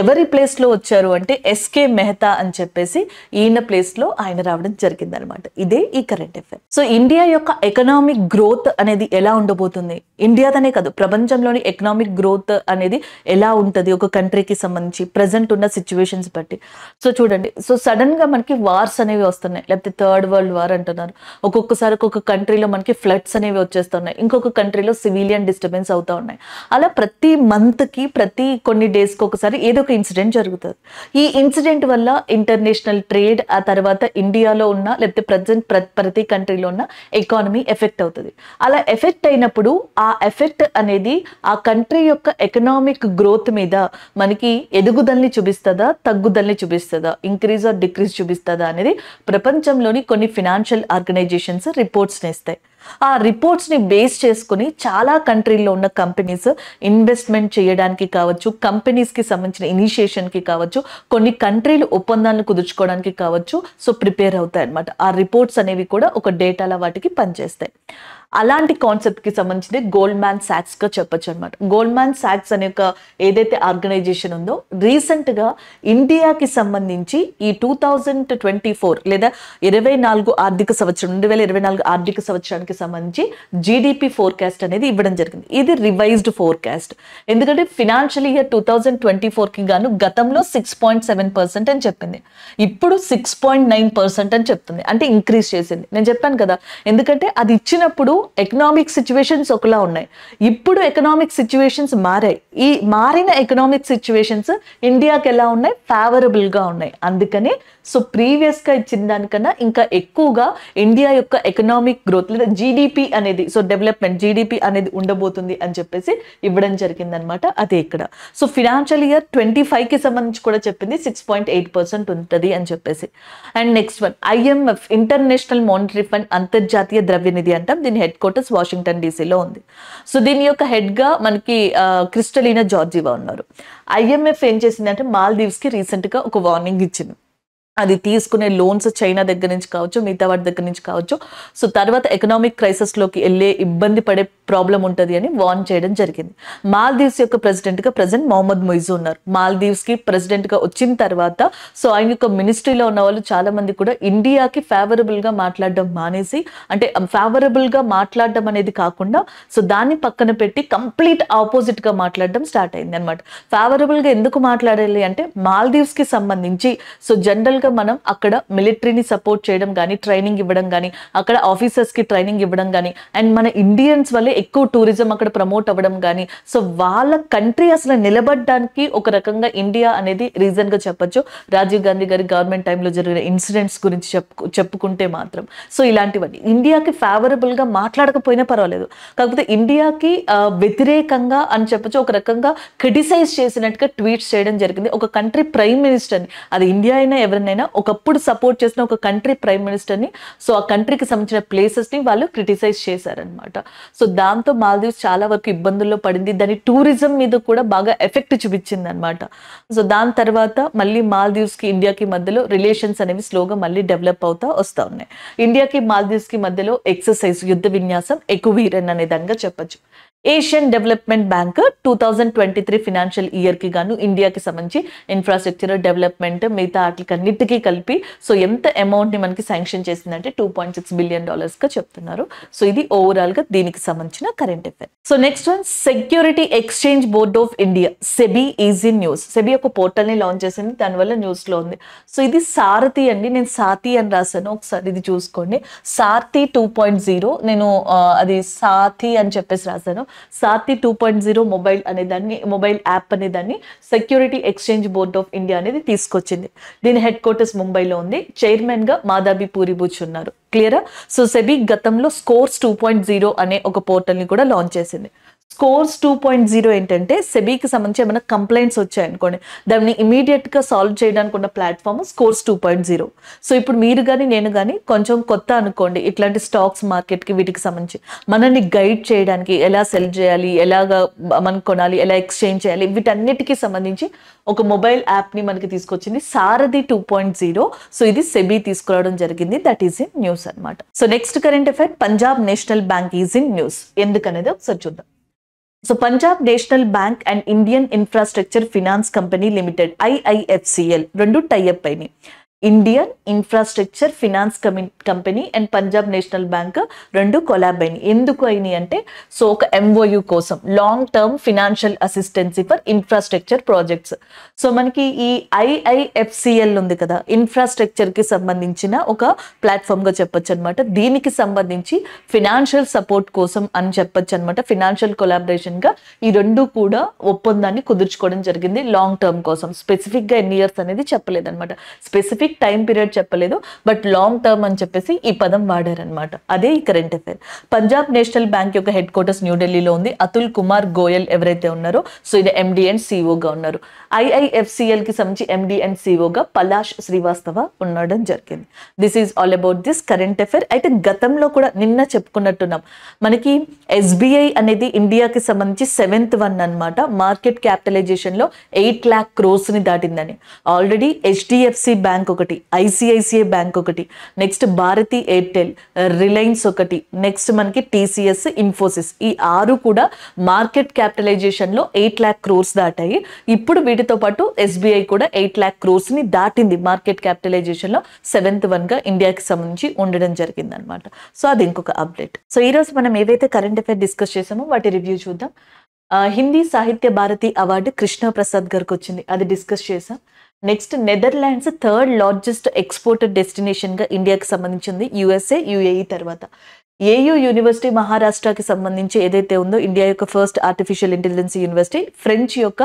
ఎవరి ప్లేస్లో వచ్చారు అంటే ఎస్కే మెహతా అని చెప్పేసి ఈయన ప్లేస్లో ఆయన రావడం జరిగిందనమాట ఇదే ఈ కరెంట్ అఫేర్ సో ఇండియా యొక్క ఎకనామిక్ గ్రోత్ అనేది ఎలా ఉండబోతుంది ఇండియాదనే కాదు ప్రపంచంలోని ఎకనామిక్ గ్రోత్ అనేది ఎలా ఉంటుంది ఒక కంట్రీకి సంబంధించి ప్రజెంట్ ఉన్న సిచ్యువేషన్స్ బట్టి సో చూడండి సో సడన్గా మనకి వార్స్ అనేవి వస్తున్నాయి లేకపోతే థర్డ్ వరల్డ్ వార్ అంటున్నారు ఒక్కొక్కసారి ఒక్కొక్క కంట్రీలో మనకి ఫ్లడ్స్ అనేవి వచ్చేస్తున్నాయి ఇంకొక కంట్రీలో సివిలియన్ డిస్టర్బెన్స్ అవుతూ ఉన్నాయి అలా ప్రతి మంత్కి ప్రతి కొన్ని డేస్కి ఒకసారి ఏదో ఒక ఇన్సిడెంట్ జరుగుతుంది ఈ ఇన్సిడెంట్ వల్ల ఇంటర్నేషనల్ ట్రేడ్ ఆ తర్వాత ఇండియాలో ఉన్న లేకపోతే ప్రజెంట్ ప్రతి కంట్రీలో ఉన్న ఎకానమీ ఎఫెక్ట్ అవుతుంది అలా ఎఫెక్ట్ అయినప్పుడు ఆ ఎఫెక్ట్ అనేది ఆ కంట్రీ యొక్క ఎకనామిక్ గ్రోత్ మీద మనకి ఎదుగుదలని చూపిస్తుందా తగ్గుదలని చూపిస్తుందా ఇంక్రీజ్ ఆర్ డిక్రీజ్ చూపిస్తుందా అనేది ప్రపంచంలోని కొన్ని ఫినాన్షియల్ ఆర్గనైజేషన్స్ రిపోర్ట్స్ని ఇస్తాయి ఆ రిపోర్ట్స్ని బేస్ చేసుకుని చాలా కంట్రీల్లో ఉన్న కంపెనీస్ ఇన్వెస్ట్మెంట్ చేయడానికి కావచ్చు కంపెనీస్కి సంబంధించిన ఇనిషియేషన్కి కావచ్చు కొన్ని కంట్రీలు ఒప్పందాలను కుదుర్చుకోవడానికి కావచ్చు సో ప్రిపేర్ అవుతాయి అనమాట ఆ రిపోర్ట్స్ అనేవి కూడా ఒక డేటాల వాటికి పనిచేస్తాయి అలాంటి కాన్సెప్ట్ కి సంబంధించింది గోల్డ్ మ్యాన్ గా చెప్పొచ్చు అనమాట గోల్డ్ మ్యాన్ సాక్స్ అనే ఒక ఏదైతే ఆర్గనైజేషన్ ఉందో రీసెంట్గా ఇండియాకి సంబంధించి ఈ టూ థౌజండ్ ట్వంటీ ఫోర్ లేదా ఇరవై నాలుగు ఆర్థిక సంవత్సరం రెండు వేల ఇరవై నాలుగు ఆర్థిక సంవత్సరానికి సంబంధించి జీడిపి ఫోర్కాస్ట్ అనేది ఇవ్వడం జరిగింది ఇది రివైజ్డ్ ఫోర్కాస్ట్ ఎందుకంటే financial year two thousand twenty four కి గాను గతంలో సిక్స్ పాయింట్ సెవెన్ పర్సెంట్ అని చెప్పింది ఇప్పుడు సిక్స్ పాయింట్ నైన్ పర్సెంట్ అని చెప్తుంది అంటే ఇంక్రీజ్ చేసింది నేను చెప్పాను కదా ఎందుకంటే అది ఇచ్చినప్పుడు ఎకనామిక్ సిచ్యువేషన్స్ ఒకలా ఉన్నాయి ఇప్పుడు ఎకనామిక్ సిచ్యువేషన్స్ మారాయి ఈ మారిన ఎకనామిక్ సిచ్యువేషన్స్ ఇండియాకి ఎలా ఉన్నాయి ఫేవరబుల్గా ఉన్నాయి అందుకని సో ప్రీవియస్గా ఇచ్చిన దానికన్నా ఇంకా ఎక్కువగా ఇండియా యొక్క ఎకనామిక్ గ్రోత్ లేదా జీడిపి అనేది సో డెవలప్మెంట్ జీడిపి అనేది ఉండబోతుంది అని చెప్పేసి ఇవ్వడం జరిగిందనమాట అది ఇక్కడ సో ఫినాన్షియల్ ఇయర్ ట్వంటీ ఫైవ్కి సంబంధించి కూడా చెప్పింది సిక్స్ పాయింట్ ఎయిట్ పర్సెంట్ ఉంటుంది అని చెప్పేసి and next one IMF international monetary fund అంతర్జాతీయ ద్రవ్యనిధి అంటాం దీని హెడ్ క్వార్టర్స్ వాషింగ్టన్ డీసీలో ఉంది సో దీని యొక్క హెడ్గా మనకి క్రిస్టలీనా జార్జివా ఉన్నారు ఐఎంఎఫ్ ఏం చేసిందంటే మాల్దీవ్స్కి రీసెంట్గా ఒక వార్నింగ్ ఇచ్చింది అది తీసుకునే లోన్స్ చైనా దగ్గర నుంచి కావచ్చు మిగతా వాటి దగ్గర నుంచి కావచ్చు సో తర్వాత ఎకనామిక్ క్రైసిస్లోకి వెళ్ళే ఇబ్బంది పడే ప్రాబ్లం ఉంటుంది అని వార్న్ చేయడం జరిగింది మాల్దీవ్స్ యొక్క ప్రెసిడెంట్గా ప్రజెంట్ మొహమ్మద్ మొయిజు ఉన్నారు మాల్దీవ్స్కి ప్రెసిడెంట్గా వచ్చిన తర్వాత సో ఆయన యొక్క మినిస్ట్రీలో ఉన్న వాళ్ళు చాలామంది కూడా ఇండియాకి ఫేవరబుల్గా మాట్లాడడం మానేసి అంటే ఫేవరబుల్గా um, మాట్లాడడం అనేది కాకుండా సో దాన్ని పక్కన పెట్టి కంప్లీట్ ఆపోజిట్గా మాట్లాడడం స్టార్ట్ అయింది అనమాట ఫేవరబుల్గా ఎందుకు మాట్లాడాలి అంటే మాల్దీవ్స్కి సంబంధించి సో జనరల్గా ఇంకా మనం అక్కడ మిలిటరీని సపోర్ట్ చేయడం కానీ ట్రైనింగ్ ఇవ్వడం కానీ అక్కడ ఆఫీసర్స్కి ట్రైనింగ్ ఇవ్వడం కానీ అండ్ మన ఇండియన్స్ వల్లే ఎక్కువ టూరిజం అక్కడ ప్రమోట్ అవ్వడం కానీ సో వాళ్ళ కంట్రీ అసలు నిలబడడానికి ఒక రకంగా ఇండియా అనేది రీజన్గా చెప్పొచ్చు రాజీవ్ గాంధీ గారి గవర్నమెంట్ టైంలో జరిగిన ఇన్సిడెంట్స్ గురించి చెప్పు చెప్పుకుంటే మాత్రం సో ఇలాంటివన్నీ ఇండియాకి ఫేవరబుల్గా మాట్లాడకపోయినా పర్వాలేదు కాకపోతే ఇండియాకి వ్యతిరేకంగా అని చెప్పొచ్చు ఒక రకంగా క్రిటిసైజ్ చేసినట్టుగా ట్వీట్స్ చేయడం జరిగింది ఒక కంట్రీ ప్రైమ్ మినిస్టర్ని అది ఇండియా అయినా ఎవరినైనా ఆయన ఒకప్పుడు సపోర్ట్ చేసిన ఒక కంట్రీ ప్రైమ్ మినిస్టర్ని సో ఆ కంట్రీకి సంబంధించిన ప్లేసెస్ని వాళ్ళు క్రిటిసైజ్ చేశారనమాట సో దాంతో మాల్దీవ్స్ చాలా వరకు ఇబ్బందుల్లో పడింది దాని టూరిజం మీద కూడా బాగా ఎఫెక్ట్ చూపించింది అనమాట సో దాని తర్వాత మళ్ళీ మాల్దీవ్స్కి ఇండియాకి మధ్యలో రిలేషన్స్ అనేవి స్లోగా మళ్ళీ డెవలప్ అవుతా వస్తూ ఉన్నాయి ఇండియాకి మాల్దీవ్స్కి మధ్యలో ఎక్సర్సైజ్ యుద్ధ విన్యాసం ఎక్కువీరన్ అనే దానిగా చెప్పచ్చు Asian development bank two thousand twenty three financial ఇయర్కి గాను ఇండియాకి సంబంధించి ఇన్ఫ్రాస్ట్రక్చర్ డెవలప్మెంట్ మిగతా వాటికి అన్నిటికీ కలిపి సో ఎంత అమౌంట్ని మనకి శాంక్షన్ చేసిందంటే టూ పాయింట్ సిక్స్ బిలియన్ డాలర్స్గా చెప్తున్నారు సో ఇది ఓవరాల్గా దీనికి సంబంధించిన current affair so next one security exchange board of India SEBI is news SEBI ఒక పోర్టల్ని లాంచ్ చేసింది దానివల్ల న్యూస్లో ఉంది సో ఇది సారథి అండి నేను సాతి అని రాశాను ఒకసారి ఇది చూసుకోండి సారథి టూ పాయింట్ జీరో నేను అది సాతి అని చెప్పేసి రాశాను Saathi two point zero mobile అనే దాన్ని మొబైల్ యాప్ అనే దాన్ని security exchange board of India అనేది తీసుకొచ్చింది దీని హెడ్ క్వార్టర్స్ ముంబైలో ఉంది చైర్మన్ చైర్మన్గా పూరి బుచ్ ఉన్నారు క్లియరా సో సెబీ గతంలో స్కోర్స్ టూ పాయింట్ జీరో అనే ఒక పోర్టల్ని కూడా లాంచ్ చేసింది స్కోర్స్ టూ పాయింట్ జీరో ఏంటంటే సెబీకి సంబంధించి ఏమైనా కంప్లైంట్స్ వచ్చాయనుకోండి దాన్ని ఇమీడియట్గా సాల్వ్ చేయడానికి ఉన్న platform SCORES two point zero so ఇప్పుడు మీరు కానీ నేను కానీ కొంచెం కొత్త అనుకోండి ఇట్లాంటి స్టాక్స్ మార్కెట్కి వీటికి సంబంధించి మనల్ని గైడ్ చేయడానికి ఎలా సెల్ చేయాలి ఎలాగా మనం కొనాలి ఎలా ఎక్స్చేంజ్ చేయాలి వీటన్నిటికీ సంబంధించి ఒక మొబైల్ యాప్ని మనకి తీసుకొచ్చింది Saarthi two point zero so ఇది సెబీ తీసుకురావడం జరిగింది దట్ ఈస్ ఇన్ న్యూస్ అనమాట so next current affair Punjab national bank is in news ఎందుకనేది ఒకసారి చూద్దాం so Punjab national bank and Indian infrastructure finance company limited IIFCL రెండు టైఅప్ అయినాయి ఇండియన్ ఇన్ఫ్రాస్ట్రక్చర్ ఫినాన్స్ కమి company and Punjab national bank రెండు collab అయినాయి ఎందుకు అయినాయి అంటే సో ఒక ఎంఓయు కోసం long term financial assistance for infrastructure projects so మనకి ఈ ఐఐఎఫ్సిఎల్ ఉంది కదా ఇన్ఫ్రాస్ట్రక్చర్కి సంబంధించిన ఒక ప్లాట్ఫామ్గా చెప్పొచ్చు అనమాట దీనికి సంబంధించి ఫినాన్షియల్ సపోర్ట్ కోసం అని చెప్పొచ్చు అనమాట ఫినాన్షియల్ కొలాబరేషన్గా ఈ రెండు కూడా ఒప్పందాన్ని కుదుర్చుకోవడం జరిగింది లాంగ్ టర్మ్ కోసం స్పెసిఫిక్గా ఎన్ని ఇయర్స్ అనేది చెప్పలేదన్నమాట స్పెసిఫిక్ స్పెసిఫిక్ టైం పీరియడ్ చెప్పలేదు బట్ లాంగ్ టర్మ్ అని చెప్పేసి ఈ పదం వాడారనమాట అదే ఈ current affair Punjab national bank యొక్క హెడ్ క్వార్టర్స్ న్యూఢిల్లీలో ఉంది అతుల్ కుమార్ గోయల్ ఎవరైతే ఉన్నారో సో ఇది ఎండి అండ్ సిఓగా ఉన్నారు ఐఐఎఫ్సిఎల్ కి సంబంధించి ఎండి అండ్ సిఓగా పలాష్ శ్రీవాస్తవ ఉండడం జరిగింది this is all about this current affair అయితే గతంలో కూడా నిన్న చెప్పుకున్నట్టున్నాం మనకి ఎస్బీఐ అనేది ఇండియాకి సంబంధించి సెవెంత్ వన్ అనమాట మార్కెట్ లో ఎయిట్ లాక్ క్రోస్ ని దాటిందని ఆల్రెడీ హెచ్డిఎఫ్సి బ్యాంక్ ఒకటి ఐసిఐసిఐ బ్యాంక్ ఒకటి నెక్స్ట్ భారతి ఎయిర్టెల్ రిలయన్స్ ఒకటి నెక్స్ట్ మనకి టీసీఎస్ ఇన్ఫోసిస్ ఈ ఆరు కూడా మార్కెట్ క్యాపిటలైజేషన్లో ఎయిట్ ల్యాక్ క్రోర్స్ దాటాయి ఇప్పుడు వీటితో పాటు ఎస్బీఐ కూడా ఎయిట్ ల్యాక్ క్రోర్స్ని దాటింది మార్కెట్ క్యాపిటలైజేషన్లో సెవెంత్ వన్గా ఇండియాకి సంబంధించి ఉండడం జరిగింది అనమాట సో అది ఇంకొక అప్డేట్ సో ఈరోజు మనం ఏవైతే కరెంట్ అఫైర్ డిస్కస్ చేసామో వాటి రివ్యూ చూద్దాం హిందీ సాహిత్య భారతి అవార్డు కృష్ణ ప్రసాద్ గారికి వచ్చింది అది డిస్కస్ చేసాం next Netherlands third largest exported డెస్టినేషన్గా ఇండియాకి సంబంధించింది యుఎస్ఏ యుఏఈ e తర్వాత ఏయూ యూనివర్సిటీ మహారాష్ట్రకి సంబంధించి ఏదైతే ఉందో ఇండియా యొక్క first artificial intelligence university French యొక్క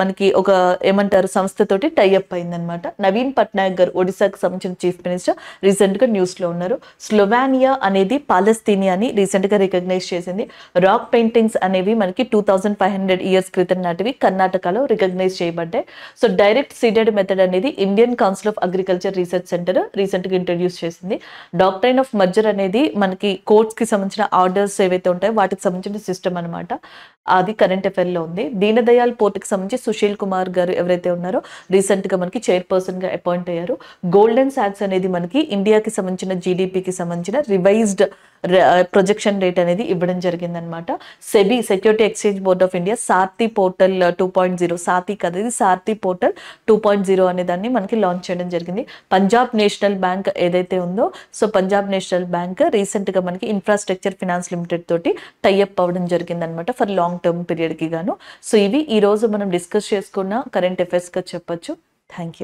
మనకి ఒక ఏమంటారు సంస్థతోటి టైఅప్ అయిందనమాట నవీన్ పట్నాయక్ గారు ఒడిశాకి సంబంధించిన చీఫ్ మినిస్టర్ రీసెంట్గా న్యూస్లో ఉన్నారు స్లోవానియా అనేది పాలస్తీనియా అని రీసెంట్గా రికగ్నైజ్ చేసింది రాక్ పెయింటింగ్స్ అనేవి మనకి two thousand five hundred years క్రితం నాటివి కర్ణాటకలో రికగ్నైజ్ చేయబడ్డాయి సో డైరెక్ట్ సీడెడ్ మెథడ్ అనేది Indian council of agriculture research centre రీసెంట్గా ఇంట్రడ్యూస్ చేసింది డాక్టర్ ఆఫ్ మర్జర్ అనేది మనకి కోర్ట్స్కి సంబంధించిన ఆర్డర్స్ ఏవైతే ఉంటాయో వాటికి సంబంధించిన సిస్టమ్ అనమాట అది కరెంట్ అఫైర్లో ఉంది దీనదయాల్ పోర్టుకి సంబంధించి సుశీల్ కుమార్ గారు ఎవరైతే ఉన్నారో రీసెంట్గా మనకి చైర్పర్సన్గా అపాయింట్ అయ్యారు గోల్డెన్ శాక్స్ అనేది మనకి ఇండియాకి సంబంధించిన జీడిపికి సంబంధించిన రివైజ్డ్ ప్రొజెక్షన్ రేట్ అనేది ఇవ్వడం జరిగిందనమాట SEBI security exchange board of India Saarthi portal two point zero Saathi కదా ఇది Saarthi portal two point zero అనే దాన్ని మనకి లాంచ్ చేయడం జరిగింది పంజాబ్ నేషనల్ బ్యాంక్ ఏదైతే ఉందో సో పంజాబ్ నేషనల్ బ్యాంక్ రీసెంట్గా మనకి ఇన్ఫ్రాస్ట్రక్చర్ ఫినాన్స్ లిమిటెడ్ తోటి టైఅప్ అవ్వడం జరిగిందనమాట ఫర్ లాంగ్ లాంగ్ టర్మ్ పీరియడ్కి గాను సో ఇవి ఈరోజు మనం డిస్కస్ చేసుకున్న కరెంట్ అఫేర్స్గా చెప్పచ్చు థ్యాంక్ యూ